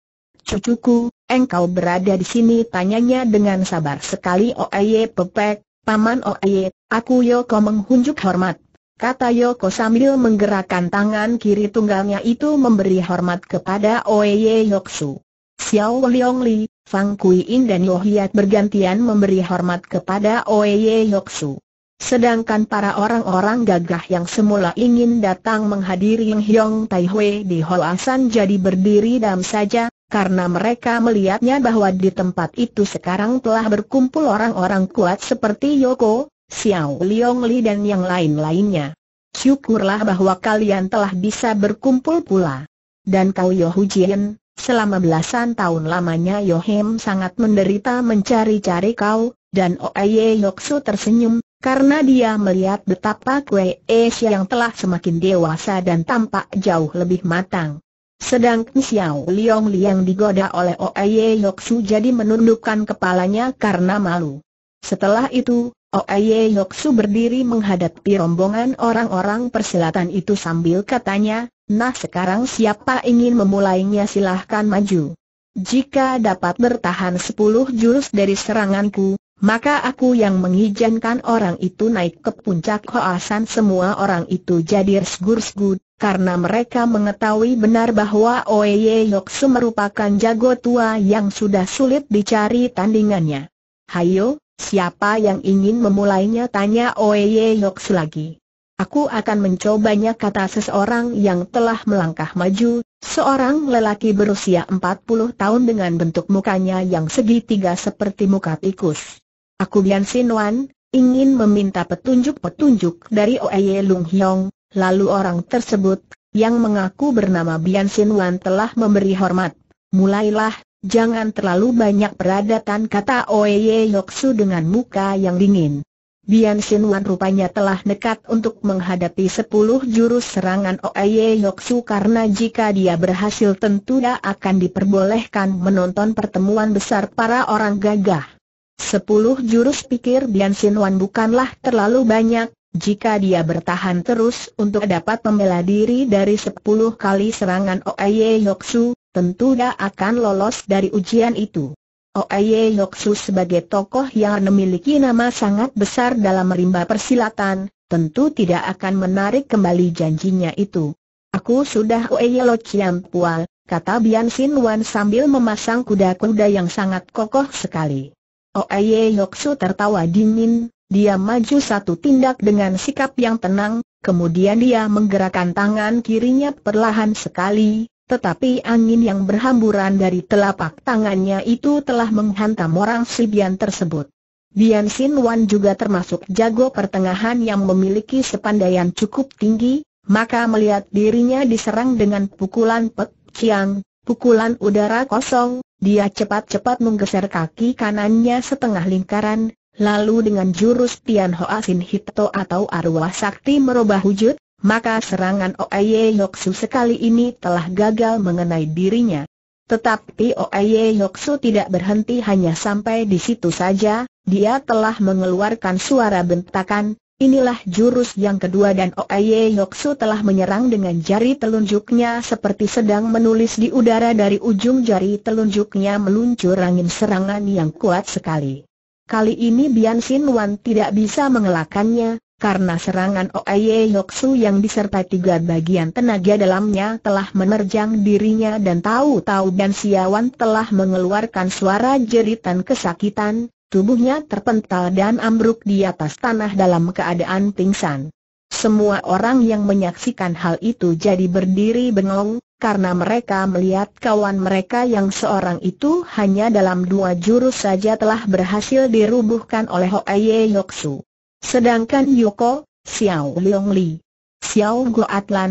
"Cucuku, engkau berada di sini?" tanyanya dengan sabar sekali Oeye Pepek. "Paman Oeye, aku Yoko menghunjuk hormat." Kata Yoko sambil menggerakkan tangan kiri tunggalnya itu memberi hormat kepada Oeye Yoksu. Xiao Li, Fang Kuiin dan Yohiat bergantian memberi hormat kepada Oeye Su. Sedangkan para orang-orang gagah yang semula ingin datang menghadiri Ying Hyong Tai Hui di Asan jadi berdiri dam saja, karena mereka melihatnya bahwa di tempat itu sekarang telah berkumpul orang-orang kuat seperti Yoko, Xiao Li dan yang lain-lainnya. Syukurlah bahwa kalian telah bisa berkumpul pula. Dan kau Yohu Jien, Selama belasan tahun lamanya Yohem sangat menderita mencari-cari kau, dan Oye Yoksu tersenyum, karena dia melihat betapa Kue Es yang telah semakin dewasa dan tampak jauh lebih matang. Sedangkan Xiao Liong Liang digoda oleh Oye Yoksu jadi menundukkan kepalanya karena malu. Setelah itu, Oye Yoksu berdiri menghadapi rombongan orang-orang persilatan itu sambil katanya, Nah sekarang siapa ingin memulainya silahkan maju. Jika dapat bertahan sepuluh jurus dari seranganku, maka aku yang mengizinkan orang itu naik ke puncak Hoasan semua orang itu jadi resgur-resgur, karena mereka mengetahui benar bahwa Oeye Yoksu merupakan jago tua yang sudah sulit dicari tandingannya. Hayo, siapa yang ingin memulainya tanya Oeye Yoksu lagi. Aku akan mencobanya kata seseorang yang telah melangkah maju, seorang lelaki berusia 40 tahun dengan bentuk mukanya yang segitiga seperti muka tikus. Aku Bian Sin Wan, ingin meminta petunjuk-petunjuk dari Oeye Lung Hyong, lalu orang tersebut, yang mengaku bernama Bian Sin Wan telah memberi hormat. Mulailah, jangan terlalu banyak peradatan kata Oeye Yoksu dengan muka yang dingin. Bian Wan rupanya telah nekat untuk menghadapi sepuluh jurus serangan Oeye Yoksu karena jika dia berhasil tentu dia akan diperbolehkan menonton pertemuan besar para orang gagah. Sepuluh jurus pikir Bian Wan bukanlah terlalu banyak, jika dia bertahan terus untuk dapat membela diri dari sepuluh kali serangan Oeye Yoksu, tentu dia akan lolos dari ujian itu. Oye Yoksu sebagai tokoh yang memiliki nama sangat besar dalam rimba persilatan, tentu tidak akan menarik kembali janjinya itu. Aku sudah Oye Lo Chiam Pual, kata Bian Sin Wan sambil memasang kuda-kuda yang sangat kokoh sekali. Oye Yoksu tertawa dingin, dia maju satu tindak dengan sikap yang tenang, kemudian dia menggerakkan tangan kirinya perlahan sekali, tetapi angin yang berhamburan dari telapak tangannya itu telah menghantam orang Sibian tersebut. Bian Sin Wan juga termasuk jago pertengahan yang memiliki sepandaian cukup tinggi, maka melihat dirinya diserang dengan pukulan pek, ciang, pukulan udara kosong, dia cepat-cepat menggeser kaki kanannya setengah lingkaran, lalu dengan jurus Tian Hoa Sin Hito atau arwah sakti merubah wujud, maka serangan Oye Yoksu sekali ini telah gagal mengenai dirinya. Tetapi Oye Yoksu tidak berhenti hanya sampai di situ saja, dia telah mengeluarkan suara bentakan, inilah jurus yang kedua dan Oye Yoksu telah menyerang dengan jari telunjuknya seperti sedang menulis di udara dari ujung jari telunjuknya meluncur angin serangan yang kuat sekali. Kali ini Bian Sin Wan tidak bisa mengelakannya, karena serangan Oye Yoksu yang disertai tiga bagian tenaga dalamnya telah menerjang dirinya dan tahu-tahu dan Siawan telah mengeluarkan suara jeritan kesakitan, tubuhnya terpental dan ambruk di atas tanah dalam keadaan pingsan. Semua orang yang menyaksikan hal itu jadi berdiri bengong, karena mereka melihat kawan mereka yang seorang itu hanya dalam dua jurus saja telah berhasil dirubuhkan oleh Oye Yoksu. Sedangkan Yoko, Xiao Leong Li, Xiao Guo Yo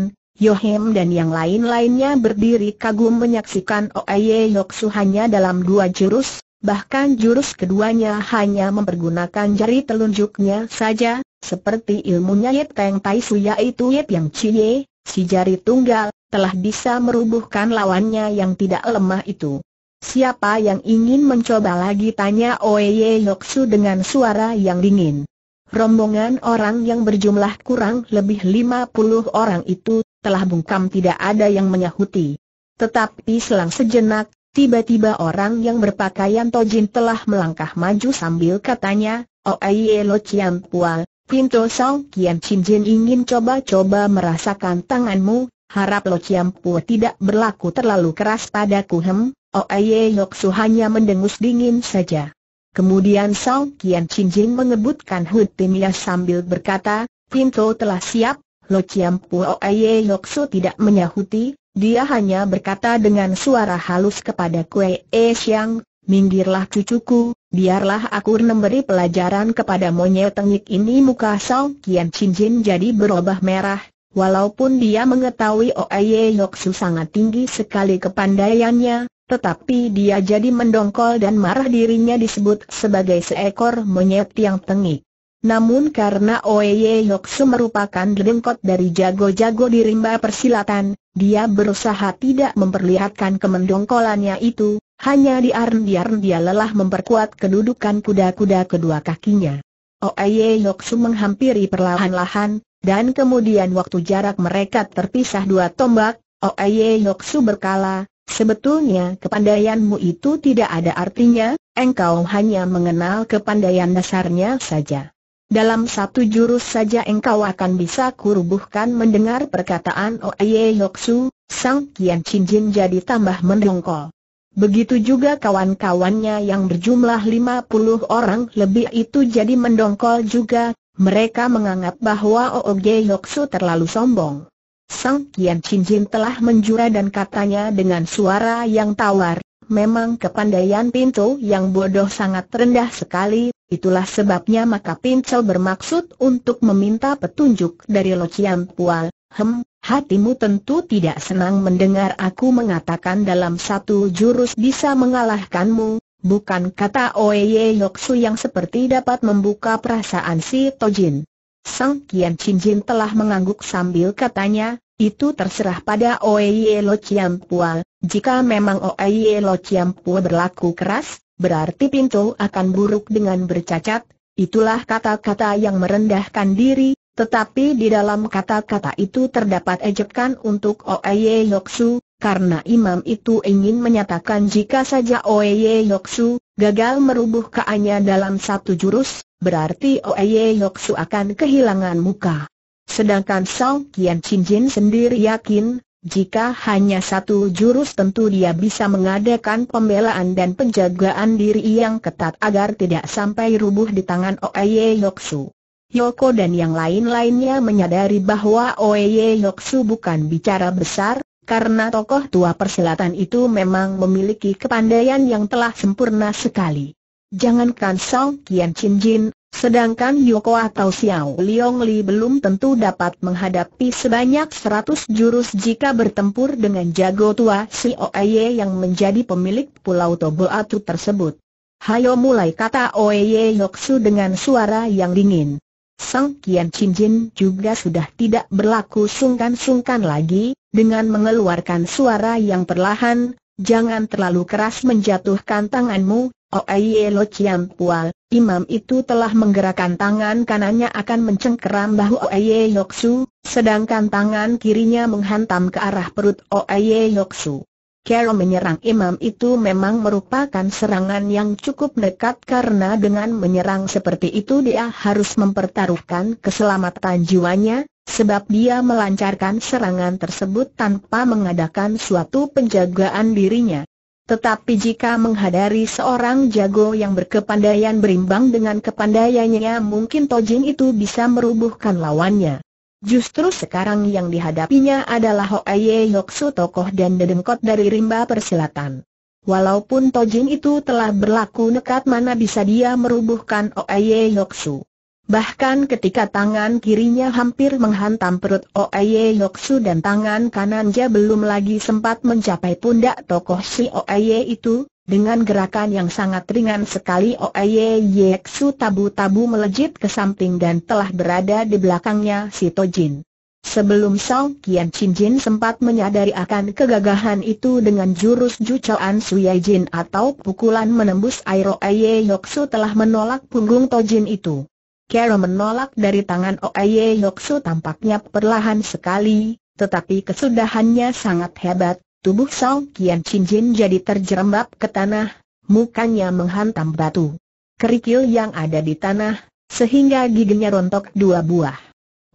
Yohem dan yang lain-lainnya berdiri kagum menyaksikan Oye Yoksu hanya dalam dua jurus, bahkan jurus keduanya hanya mempergunakan jari telunjuknya saja, seperti ilmunya Yip Teng Tai Su yaitu Yet Yang Cie, si jari tunggal, telah bisa merubuhkan lawannya yang tidak lemah itu. Siapa yang ingin mencoba lagi tanya Oye Yoksu dengan suara yang dingin rombongan orang yang berjumlah kurang lebih lima puluh orang itu, telah bungkam tidak ada yang menyahuti. Tetapi selang sejenak, tiba-tiba orang yang berpakaian tojin telah melangkah maju sambil katanya, Aie Lo Chiam Pual, Pinto Song Kian Chin Jin ingin coba-coba merasakan tanganmu, harap Lo Chiam Pual tidak berlaku terlalu keras padaku hem, Aie Yok Su hanya mendengus dingin saja. Kemudian Sao Kian Cincin mengebutkan Hud Timia sambil berkata, Pinto telah siap, Lo Chiam Puo Aye Su tidak menyahuti, dia hanya berkata dengan suara halus kepada Kue E Siang, Minggirlah cucuku, biarlah aku memberi pelajaran kepada monyet tengik ini muka Sao Kian Cincin jadi berubah merah, walaupun dia mengetahui Oye Yoksu sangat tinggi sekali kepandaiannya, tetapi dia jadi mendongkol dan marah dirinya disebut sebagai seekor monyet yang tengik. Namun karena Oye Yoksu merupakan dengkot dari jago-jago di rimba persilatan, dia berusaha tidak memperlihatkan kemendongkolannya itu, hanya diarn-diarn dia lelah memperkuat kedudukan kuda-kuda kedua kakinya. Oye Yoksu menghampiri perlahan-lahan, dan kemudian waktu jarak mereka terpisah dua tombak, Oye Yoksu berkala, Sebetulnya kepandaianmu itu tidak ada artinya, engkau hanya mengenal kepandaian dasarnya saja. Dalam satu jurus saja engkau akan bisa kurubuhkan mendengar perkataan Oye Yoksu, Sang Kian Chin Jin jadi tambah mendongkol. Begitu juga kawan-kawannya yang berjumlah 50 orang lebih itu jadi mendongkol juga, mereka menganggap bahwa Oye Yoksu terlalu sombong. Sang Kian Cincin telah menjura dan katanya dengan suara yang tawar, memang kepandaian pintu yang bodoh sangat rendah sekali, itulah sebabnya maka pintu bermaksud untuk meminta petunjuk dari Lo Chiam Pual. Hem, hatimu tentu tidak senang mendengar aku mengatakan dalam satu jurus bisa mengalahkanmu, bukan kata Oeye Yoksu yang seperti dapat membuka perasaan si Tojin. Sang Kian Chin Jin telah mengangguk sambil katanya, itu terserah pada Oeye Lo Chiam Pua. Jika memang Oeye Lo Chiam Pua berlaku keras, berarti pintu akan buruk dengan bercacat. Itulah kata-kata yang merendahkan diri, tetapi di dalam kata-kata itu terdapat ejekan untuk Oeye Yoksu, karena imam itu ingin menyatakan jika saja Oeye Yoksu gagal merubuh keannya dalam satu jurus, berarti Oeye Yoksu akan kehilangan muka. Sedangkan Song Kian Chin Jin sendiri yakin, jika hanya satu jurus tentu dia bisa mengadakan pembelaan dan penjagaan diri yang ketat agar tidak sampai rubuh di tangan Oeye Yoksu. Yoko dan yang lain-lainnya menyadari bahwa Oeye Yoksu bukan bicara besar, karena tokoh tua perselatan itu memang memiliki kepandaian yang telah sempurna sekali. Jangankan Sao Kian Chin Jin, sedangkan Yoko atau Xiao Liong Li belum tentu dapat menghadapi sebanyak 100 jurus jika bertempur dengan jago tua Si Oeye yang menjadi pemilik Pulau Toboatu tersebut. Hayo mulai kata Oye Yoksu dengan suara yang dingin. Sang Kian Chin Jin juga sudah tidak berlaku sungkan-sungkan lagi, dengan mengeluarkan suara yang perlahan, jangan terlalu keras menjatuhkan tanganmu, Chiam Chiampual, imam itu telah menggerakkan tangan kanannya akan mencengkeram bahu Yok Su, sedangkan tangan kirinya menghantam ke arah perut Yok Su. Kero menyerang imam itu memang merupakan serangan yang cukup nekat karena dengan menyerang seperti itu dia harus mempertaruhkan keselamatan jiwanya, sebab dia melancarkan serangan tersebut tanpa mengadakan suatu penjagaan dirinya. Tetapi jika menghadari seorang jago yang berkepandaian berimbang dengan kepandaiannya mungkin Tojin itu bisa merubuhkan lawannya. Justru sekarang yang dihadapinya adalah Hoaye Yoksu tokoh dan dedengkot dari rimba persilatan. Walaupun Tojin itu telah berlaku nekat mana bisa dia merubuhkan Hoaye Yoksu. Bahkan ketika tangan kirinya hampir menghantam perut Oeye Yoksu dan tangan kanannya belum lagi sempat mencapai pundak tokoh si Oeye itu, dengan gerakan yang sangat ringan sekali Oeye Yoksu tabu-tabu melejit ke samping dan telah berada di belakangnya si Tojin. Sebelum Song Kian Chin Jin sempat menyadari akan kegagahan itu dengan jurus jucaan Suyai Jin atau pukulan menembus air Oeye Yoksu telah menolak punggung Tojin itu. Kero menolak dari tangan Oye Yoksu tampaknya perlahan sekali, tetapi kesudahannya sangat hebat, tubuh Sao Kian Jin jadi terjerembab ke tanah, mukanya menghantam batu. Kerikil yang ada di tanah, sehingga giginya rontok dua buah.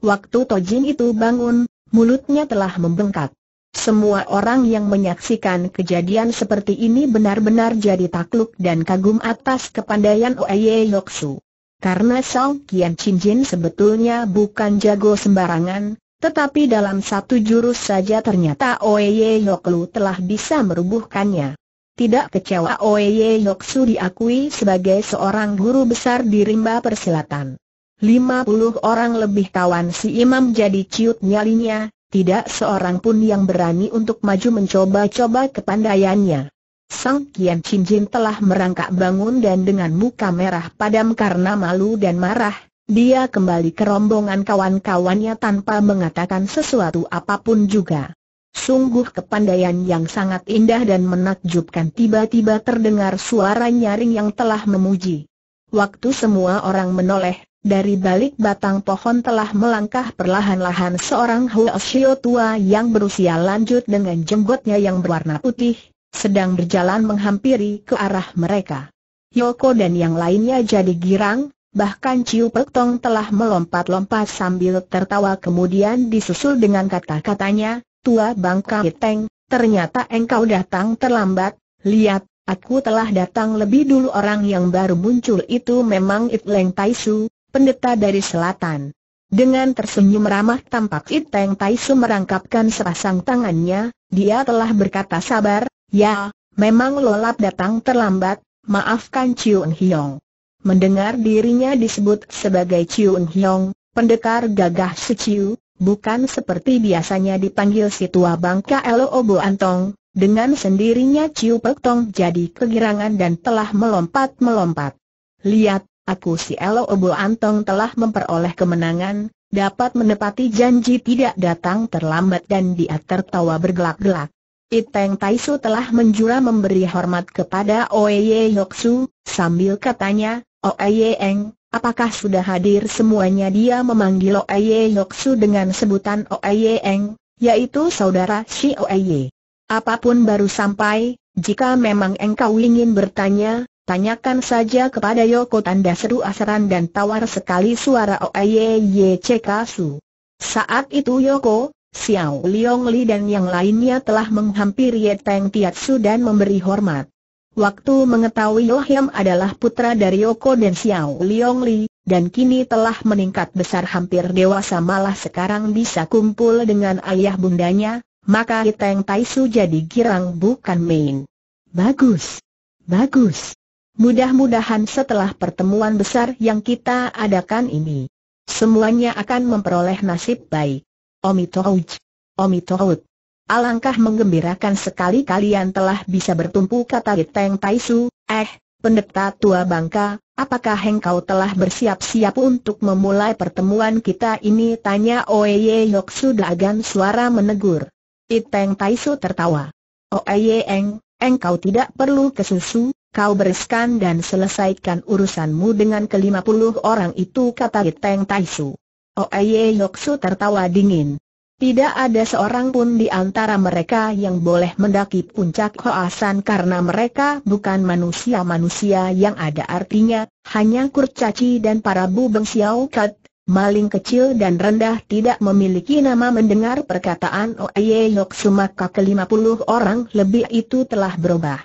Waktu Tojin itu bangun, mulutnya telah membengkak. Semua orang yang menyaksikan kejadian seperti ini benar-benar jadi takluk dan kagum atas kepandaian Oye Yoksu. Karena Sao Kian Jin sebetulnya bukan jago sembarangan, tetapi dalam satu jurus saja ternyata Oeye Lu telah bisa merubuhkannya. Tidak kecewa Oeye Su diakui sebagai seorang guru besar di rimba persilatan. 50 orang lebih kawan si imam jadi ciut nyalinya, tidak seorang pun yang berani untuk maju mencoba-coba kepandaiannya. Sang Kian Cincin telah merangkak bangun dan dengan muka merah padam karena malu dan marah, dia kembali ke rombongan kawan-kawannya tanpa mengatakan sesuatu apapun juga. Sungguh kepandaian yang sangat indah dan menakjubkan tiba-tiba terdengar suara nyaring yang telah memuji. Waktu semua orang menoleh, dari balik batang pohon telah melangkah perlahan-lahan seorang Huo Xiu tua yang berusia lanjut dengan jenggotnya yang berwarna putih, sedang berjalan menghampiri ke arah mereka. Yoko dan yang lainnya jadi girang, bahkan Ciu Pek Tong telah melompat-lompat sambil tertawa kemudian disusul dengan kata-katanya, Tua Bangka Iteng, ternyata engkau datang terlambat, lihat, aku telah datang lebih dulu orang yang baru muncul itu memang It Leng Taisu, pendeta dari selatan. Dengan tersenyum ramah tampak Iteng Taisu merangkapkan sepasang tangannya, dia telah berkata sabar, Ya, memang lolap datang terlambat, maafkan Ciun Hiong. Mendengar dirinya disebut sebagai Ciun Hiong, pendekar gagah Suciu, bukan seperti biasanya dipanggil si tua bangka Elo Obo Antong, dengan sendirinya Ciu Pek Tong jadi kegirangan dan telah melompat-melompat. Lihat, aku si Elo Obo Antong telah memperoleh kemenangan, dapat menepati janji tidak datang terlambat dan dia tertawa bergelak-gelak. Iteng Taisu telah menjura memberi hormat kepada Oeye Yoksu, sambil katanya, Oeye Eng, apakah sudah hadir semuanya dia memanggil Oeye Yoksu dengan sebutan Oeye Eng, yaitu saudara si Oeye. Apapun baru sampai, jika memang engkau ingin bertanya, Tanyakan saja kepada Yoko tanda seru asaran dan tawar sekali suara Oye Yecekasu. Saat itu Yoko, Xiao Liong Li dan yang lainnya telah menghampiri Ye Teng Tiatsu dan memberi hormat. Waktu mengetahui Hiam adalah putra dari Yoko dan Xiao Liong Li, dan kini telah meningkat besar hampir dewasa malah sekarang bisa kumpul dengan ayah bundanya, maka Ye Teng Taisu jadi girang bukan main. Bagus. Bagus. Mudah-mudahan setelah pertemuan besar yang kita adakan ini, semuanya akan memperoleh nasib baik. Omitouj. Omitout. Alangkah menggembirakan sekali kalian telah bisa bertumpu kata Tai Taisu, eh, pendeta tua bangka, apakah engkau telah bersiap-siap untuk memulai pertemuan kita ini? Tanya Oeye Yok Dagan suara menegur. Iteng Taisu tertawa. Oeye Eng, engkau tidak perlu kesusu, kau bereskan dan selesaikan urusanmu dengan kelima puluh orang itu kata Tai Taisu. Oye Yoksu tertawa dingin. Tidak ada seorang pun di antara mereka yang boleh mendaki puncak Hoasan karena mereka bukan manusia-manusia yang ada artinya, hanya kurcaci dan para bubeng Xiao Kat, maling kecil dan rendah tidak memiliki nama mendengar perkataan Oye Yoksu maka ke-50 orang lebih itu telah berubah.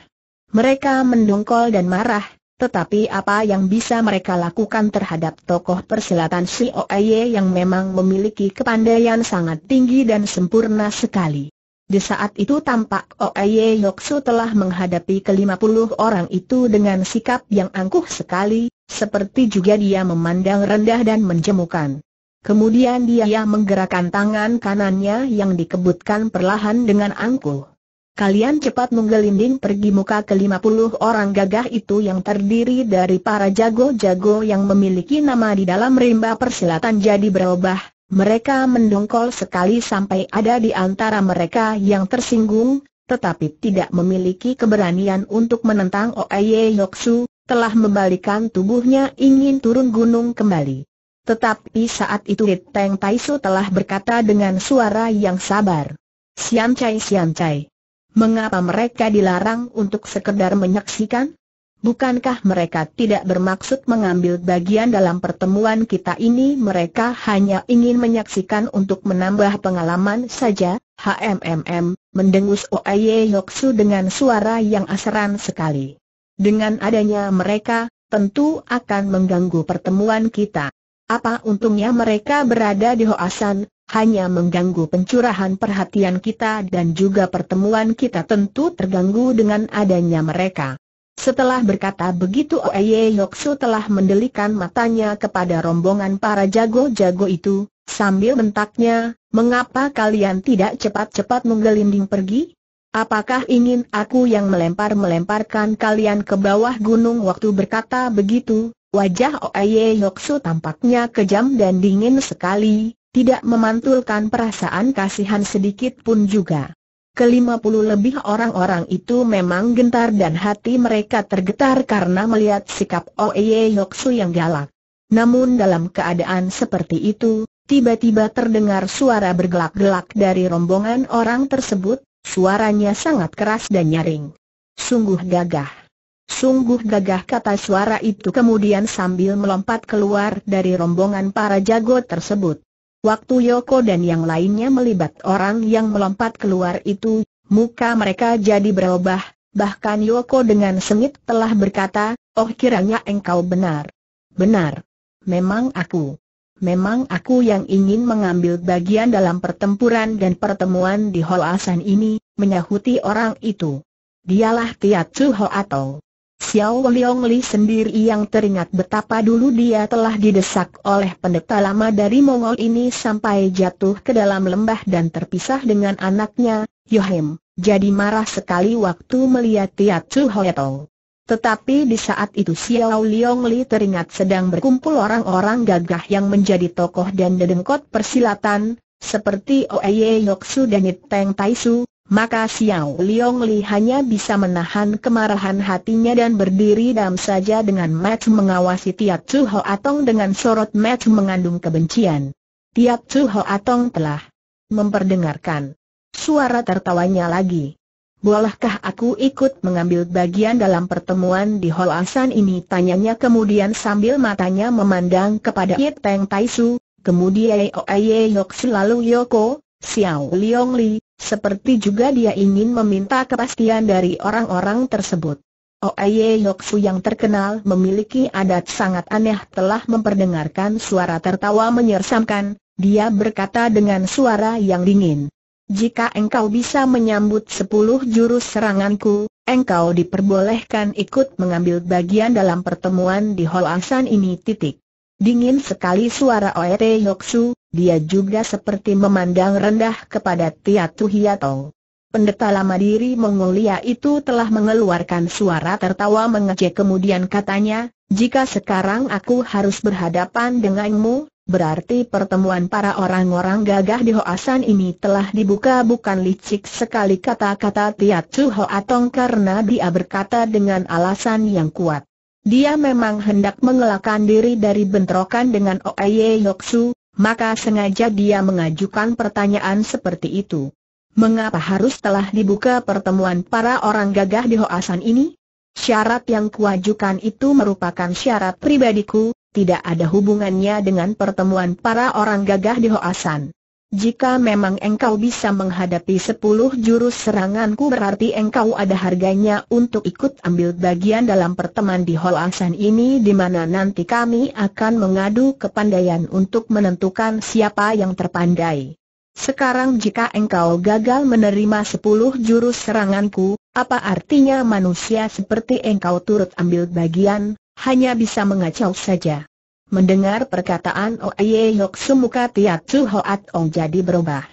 Mereka mendongkol dan marah, tetapi apa yang bisa mereka lakukan terhadap tokoh persilatan si Oye yang memang memiliki kepandaian sangat tinggi dan sempurna sekali. Di saat itu tampak Oye Yoksu telah menghadapi kelima puluh orang itu dengan sikap yang angkuh sekali, seperti juga dia memandang rendah dan menjemukan. Kemudian dia menggerakkan tangan kanannya yang dikebutkan perlahan dengan angkuh. Kalian cepat menggelinding pergi muka ke puluh orang gagah itu yang terdiri dari para jago-jago yang memiliki nama di dalam rimba persilatan jadi berubah. Mereka mendongkol sekali sampai ada di antara mereka yang tersinggung, tetapi tidak memiliki keberanian untuk menentang Oye Yoksu, telah membalikan tubuhnya ingin turun gunung kembali. Tetapi saat itu Teng Taisu telah berkata dengan suara yang sabar. Siam Chai Siam Chai. Mengapa mereka dilarang untuk sekedar menyaksikan? Bukankah mereka tidak bermaksud mengambil bagian dalam pertemuan kita ini mereka hanya ingin menyaksikan untuk menambah pengalaman saja? HMMM, mendengus Oye Yoksu dengan suara yang asaran sekali. Dengan adanya mereka, tentu akan mengganggu pertemuan kita. Apa untungnya mereka berada di Hoasan, hanya mengganggu pencurahan perhatian kita dan juga pertemuan kita tentu terganggu dengan adanya mereka. Setelah berkata begitu Oye Yoksu telah mendelikan matanya kepada rombongan para jago-jago itu, sambil mentaknya, mengapa kalian tidak cepat-cepat menggelinding pergi? Apakah ingin aku yang melempar-melemparkan kalian ke bawah gunung waktu berkata begitu? Wajah Oye Yoksu tampaknya kejam dan dingin sekali, tidak memantulkan perasaan kasihan sedikit pun juga. Kelima puluh lebih orang-orang itu memang gentar dan hati mereka tergetar karena melihat sikap Oeye oh Yoksu yang galak. Namun dalam keadaan seperti itu, tiba-tiba terdengar suara bergelak-gelak dari rombongan orang tersebut, suaranya sangat keras dan nyaring. Sungguh gagah. Sungguh gagah kata suara itu kemudian sambil melompat keluar dari rombongan para jago tersebut. Waktu Yoko dan yang lainnya melibat orang yang melompat keluar itu, muka mereka jadi berubah, bahkan Yoko dengan sengit telah berkata, oh kiranya engkau benar. Benar. Memang aku. Memang aku yang ingin mengambil bagian dalam pertempuran dan pertemuan di Holasan ini, menyahuti orang itu. Dialah Tiatsu Ho atau Xiao Liong Li sendiri yang teringat betapa dulu dia telah didesak oleh pendeta lama dari Mongol ini sampai jatuh ke dalam lembah dan terpisah dengan anaknya, Yohim, jadi marah sekali waktu melihat Tia Chu Hoetong. Tetapi di saat itu Xiao Liang Li teringat sedang berkumpul orang-orang gagah yang menjadi tokoh dan dedengkot persilatan, seperti Oeye Yoksu dan Niteng Taisu, maka Xiao Liong Li hanya bisa menahan kemarahan hatinya dan berdiri dam saja dengan Match mengawasi tiap Chu Ho Atong dengan sorot match mengandung kebencian. Tiap Chu Ho Atong telah memperdengarkan suara tertawanya lagi. Bolehkah aku ikut mengambil bagian dalam pertemuan di Hualasan ini? Tanyanya kemudian sambil matanya memandang kepada Tang Taisu, kemudian Oye Yok selalu Yoko, Xiao Liong Li, seperti juga dia ingin meminta kepastian dari orang-orang tersebut. Oye Yoksu yang terkenal memiliki adat sangat aneh telah memperdengarkan suara tertawa menyersamkan, dia berkata dengan suara yang dingin. Jika engkau bisa menyambut sepuluh jurus seranganku, engkau diperbolehkan ikut mengambil bagian dalam pertemuan di Hol ini titik. Dingin sekali suara Oye Yoksu, dia juga seperti memandang rendah kepada Tiatu Hiatong. Pendeta lama diri Mongolia itu telah mengeluarkan suara tertawa mengejek kemudian katanya, jika sekarang aku harus berhadapan denganmu, berarti pertemuan para orang-orang gagah di Hoasan ini telah dibuka bukan licik sekali kata-kata Tiatu Hoatong karena dia berkata dengan alasan yang kuat. Dia memang hendak mengelakkan diri dari bentrokan dengan Oeye Yoksu, maka sengaja dia mengajukan pertanyaan seperti itu. Mengapa harus telah dibuka pertemuan para orang gagah di Hoasan ini? Syarat yang kuajukan itu merupakan syarat pribadiku, tidak ada hubungannya dengan pertemuan para orang gagah di Hoasan. Jika memang engkau bisa menghadapi sepuluh jurus seranganku berarti engkau ada harganya untuk ikut ambil bagian dalam pertemuan di Asan ini di mana nanti kami akan mengadu kepandaian untuk menentukan siapa yang terpandai. Sekarang jika engkau gagal menerima sepuluh jurus seranganku, apa artinya manusia seperti engkau turut ambil bagian, hanya bisa mengacau saja. Mendengar perkataan Oye Yok tiat Tiatsu Hoat Ong jadi berubah.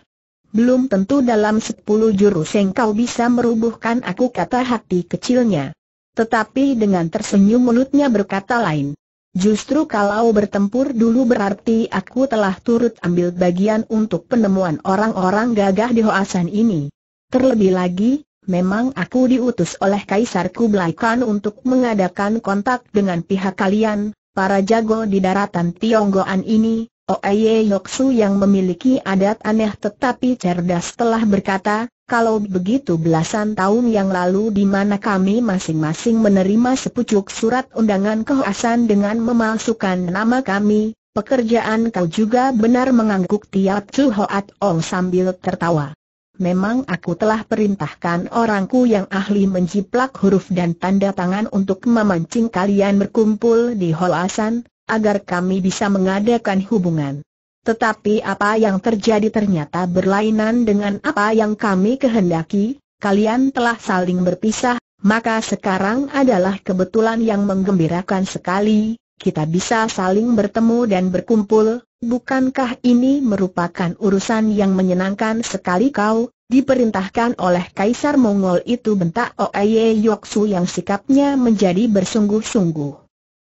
Belum tentu dalam sepuluh jurus engkau bisa merubuhkan aku kata hati kecilnya. Tetapi dengan tersenyum mulutnya berkata lain. Justru kalau bertempur dulu berarti aku telah turut ambil bagian untuk penemuan orang-orang gagah di Hoasan ini. Terlebih lagi, memang aku diutus oleh Kaisar Kublai Khan untuk mengadakan kontak dengan pihak kalian, Para jago di daratan Tionggoan ini, Oeye Yoksu yang memiliki adat aneh tetapi cerdas telah berkata, kalau begitu belasan tahun yang lalu di mana kami masing-masing menerima sepucuk surat undangan kehasan dengan memalsukan nama kami, pekerjaan kau juga benar mengangguk Tiap Chu Hoat Ong sambil tertawa. Memang aku telah perintahkan orangku yang ahli menjiplak huruf dan tanda tangan untuk memancing kalian berkumpul di holasan, agar kami bisa mengadakan hubungan. Tetapi apa yang terjadi ternyata berlainan dengan apa yang kami kehendaki, kalian telah saling berpisah, maka sekarang adalah kebetulan yang menggembirakan sekali, kita bisa saling bertemu dan berkumpul, bukankah ini merupakan urusan yang menyenangkan sekali kau, diperintahkan oleh Kaisar Mongol itu bentak Oeye Yoksu yang sikapnya menjadi bersungguh-sungguh.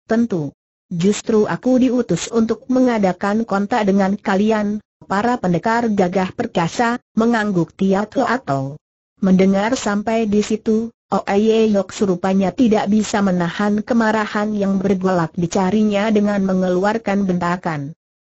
Tentu. Justru aku diutus untuk mengadakan kontak dengan kalian, para pendekar gagah perkasa, mengangguk Tiato atau. Mendengar sampai di situ, Oeye Yok rupanya tidak bisa menahan kemarahan yang bergolak dicarinya dengan mengeluarkan bentakan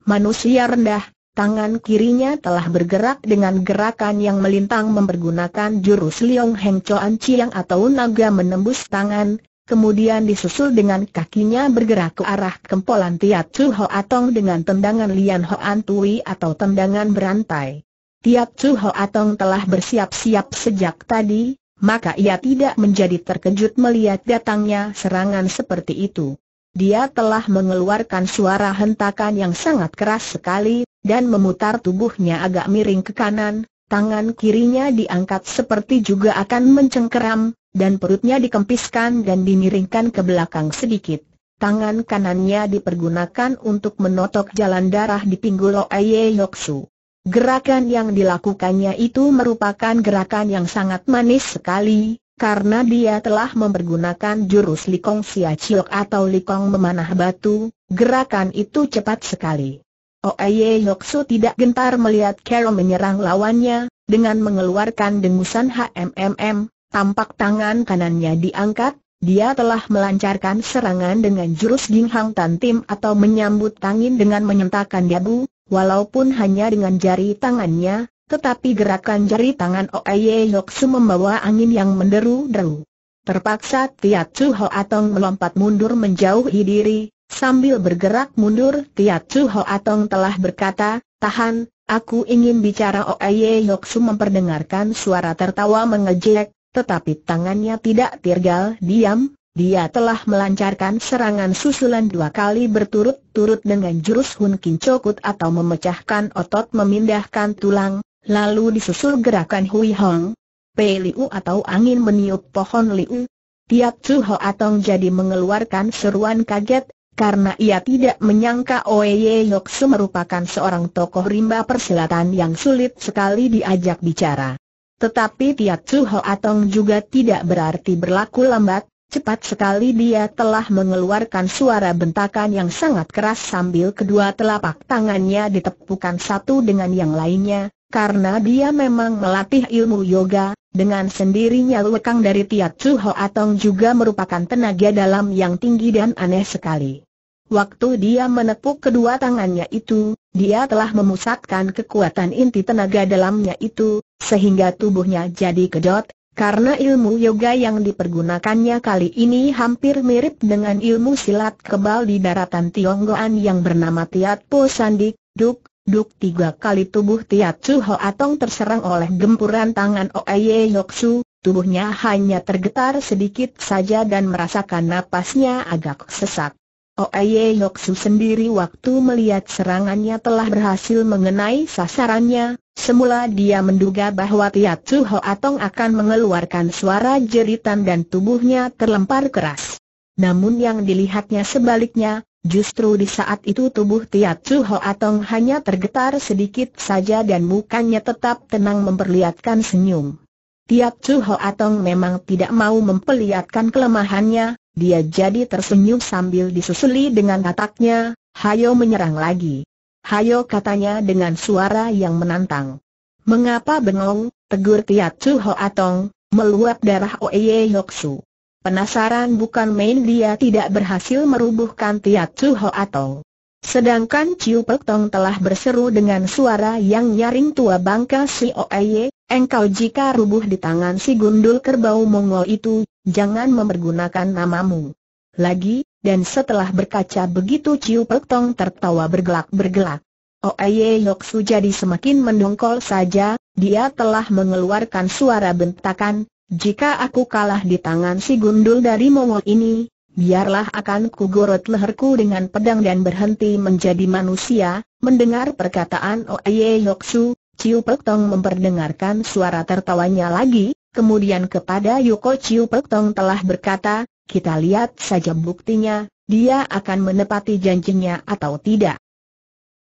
manusia rendah, tangan kirinya telah bergerak dengan gerakan yang melintang mempergunakan jurus Liong Heng Choan Chiang atau naga menembus tangan, kemudian disusul dengan kakinya bergerak ke arah kempolan Tiat Chu Ho Atong dengan tendangan Lian Hoan Tui atau tendangan berantai. Tiat Chu Ho Atong telah bersiap-siap sejak tadi, maka ia tidak menjadi terkejut melihat datangnya serangan seperti itu. Dia telah mengeluarkan suara hentakan yang sangat keras sekali, dan memutar tubuhnya agak miring ke kanan, tangan kirinya diangkat seperti juga akan mencengkeram, dan perutnya dikempiskan dan dimiringkan ke belakang sedikit. Tangan kanannya dipergunakan untuk menotok jalan darah di pinggul Oeye Yoksu. Gerakan yang dilakukannya itu merupakan gerakan yang sangat manis sekali, karena dia telah mempergunakan jurus Likong Sia Chiok atau Likong memanah batu, gerakan itu cepat sekali. Oeye Yoksu tidak gentar melihat Carol menyerang lawannya, dengan mengeluarkan dengusan HMMM, tampak tangan kanannya diangkat, dia telah melancarkan serangan dengan jurus Ginghang Tan Tim atau menyambut tangin dengan menyentakkan dabu, walaupun hanya dengan jari tangannya, tetapi gerakan jari tangan Oeye Yoksu membawa angin yang menderu-deru. Terpaksa Tia Chu Ho Atong melompat mundur menjauhi diri, sambil bergerak mundur Tia Chu Ho Atong telah berkata, Tahan, aku ingin bicara Oeye Yoksu memperdengarkan suara tertawa mengejek, tetapi tangannya tidak tergal diam, dia telah melancarkan serangan susulan dua kali berturut-turut dengan jurus Hun Kin Cokut atau memecahkan otot memindahkan tulang, Lalu disusul gerakan Hui Hong, Pei Liu atau angin meniup pohon Liu. Tiap Chu Ho Atong jadi mengeluarkan seruan kaget, karena ia tidak menyangka Oye Yoxu merupakan seorang tokoh rimba persilatan yang sulit sekali diajak bicara. Tetapi Tiap Chu Ho Atong juga tidak berarti berlaku lambat, cepat sekali dia telah mengeluarkan suara bentakan yang sangat keras sambil kedua telapak tangannya ditepukan satu dengan yang lainnya, karena dia memang melatih ilmu yoga, dengan sendirinya lekang dari Tiat Chu Atong juga merupakan tenaga dalam yang tinggi dan aneh sekali. Waktu dia menepuk kedua tangannya itu, dia telah memusatkan kekuatan inti tenaga dalamnya itu, sehingga tubuhnya jadi kedot, karena ilmu yoga yang dipergunakannya kali ini hampir mirip dengan ilmu silat kebal di daratan Tionggoan yang bernama Tiat Po Sandik, Duk, Duk tiga kali tubuh Tiat Chu Ho Atong terserang oleh gempuran tangan Oeye Yoksu, tubuhnya hanya tergetar sedikit saja dan merasakan napasnya agak sesak. Oeye Yoksu sendiri waktu melihat serangannya telah berhasil mengenai sasarannya, semula dia menduga bahwa Tiat Chu Ho Atong akan mengeluarkan suara jeritan dan tubuhnya terlempar keras. Namun yang dilihatnya sebaliknya, Justru di saat itu tubuh Tiat Su Ho Atong hanya tergetar sedikit saja dan mukanya tetap tenang memperlihatkan senyum. Tiat Su Ho Atong memang tidak mau memperlihatkan kelemahannya, dia jadi tersenyum sambil disusuli dengan kataknya, hayo menyerang lagi. Hayo katanya dengan suara yang menantang. Mengapa bengong, tegur Tiat Su Ho Atong, meluap darah Oye Yoksu. Penasaran bukan main dia tidak berhasil merubuhkan Tiat Chu Ho atau. Sedangkan Chiu Pek Tong telah berseru dengan suara yang nyaring tua bangka si Oeye, engkau jika rubuh di tangan si gundul kerbau Mongol itu, jangan mempergunakan namamu. Lagi, dan setelah berkaca begitu Chiu Pek Tong tertawa bergelak-bergelak. Oeye Su jadi semakin mendongkol saja, dia telah mengeluarkan suara bentakan, jika aku kalah di tangan si gundul dari Mongol ini, biarlah akan kugorot leherku dengan pedang dan berhenti menjadi manusia. Mendengar perkataan Oye Yoksu, Ciu Pek Tong memperdengarkan suara tertawanya lagi, kemudian kepada Yuko Ciu Pek Tong telah berkata, kita lihat saja buktinya, dia akan menepati janjinya atau tidak.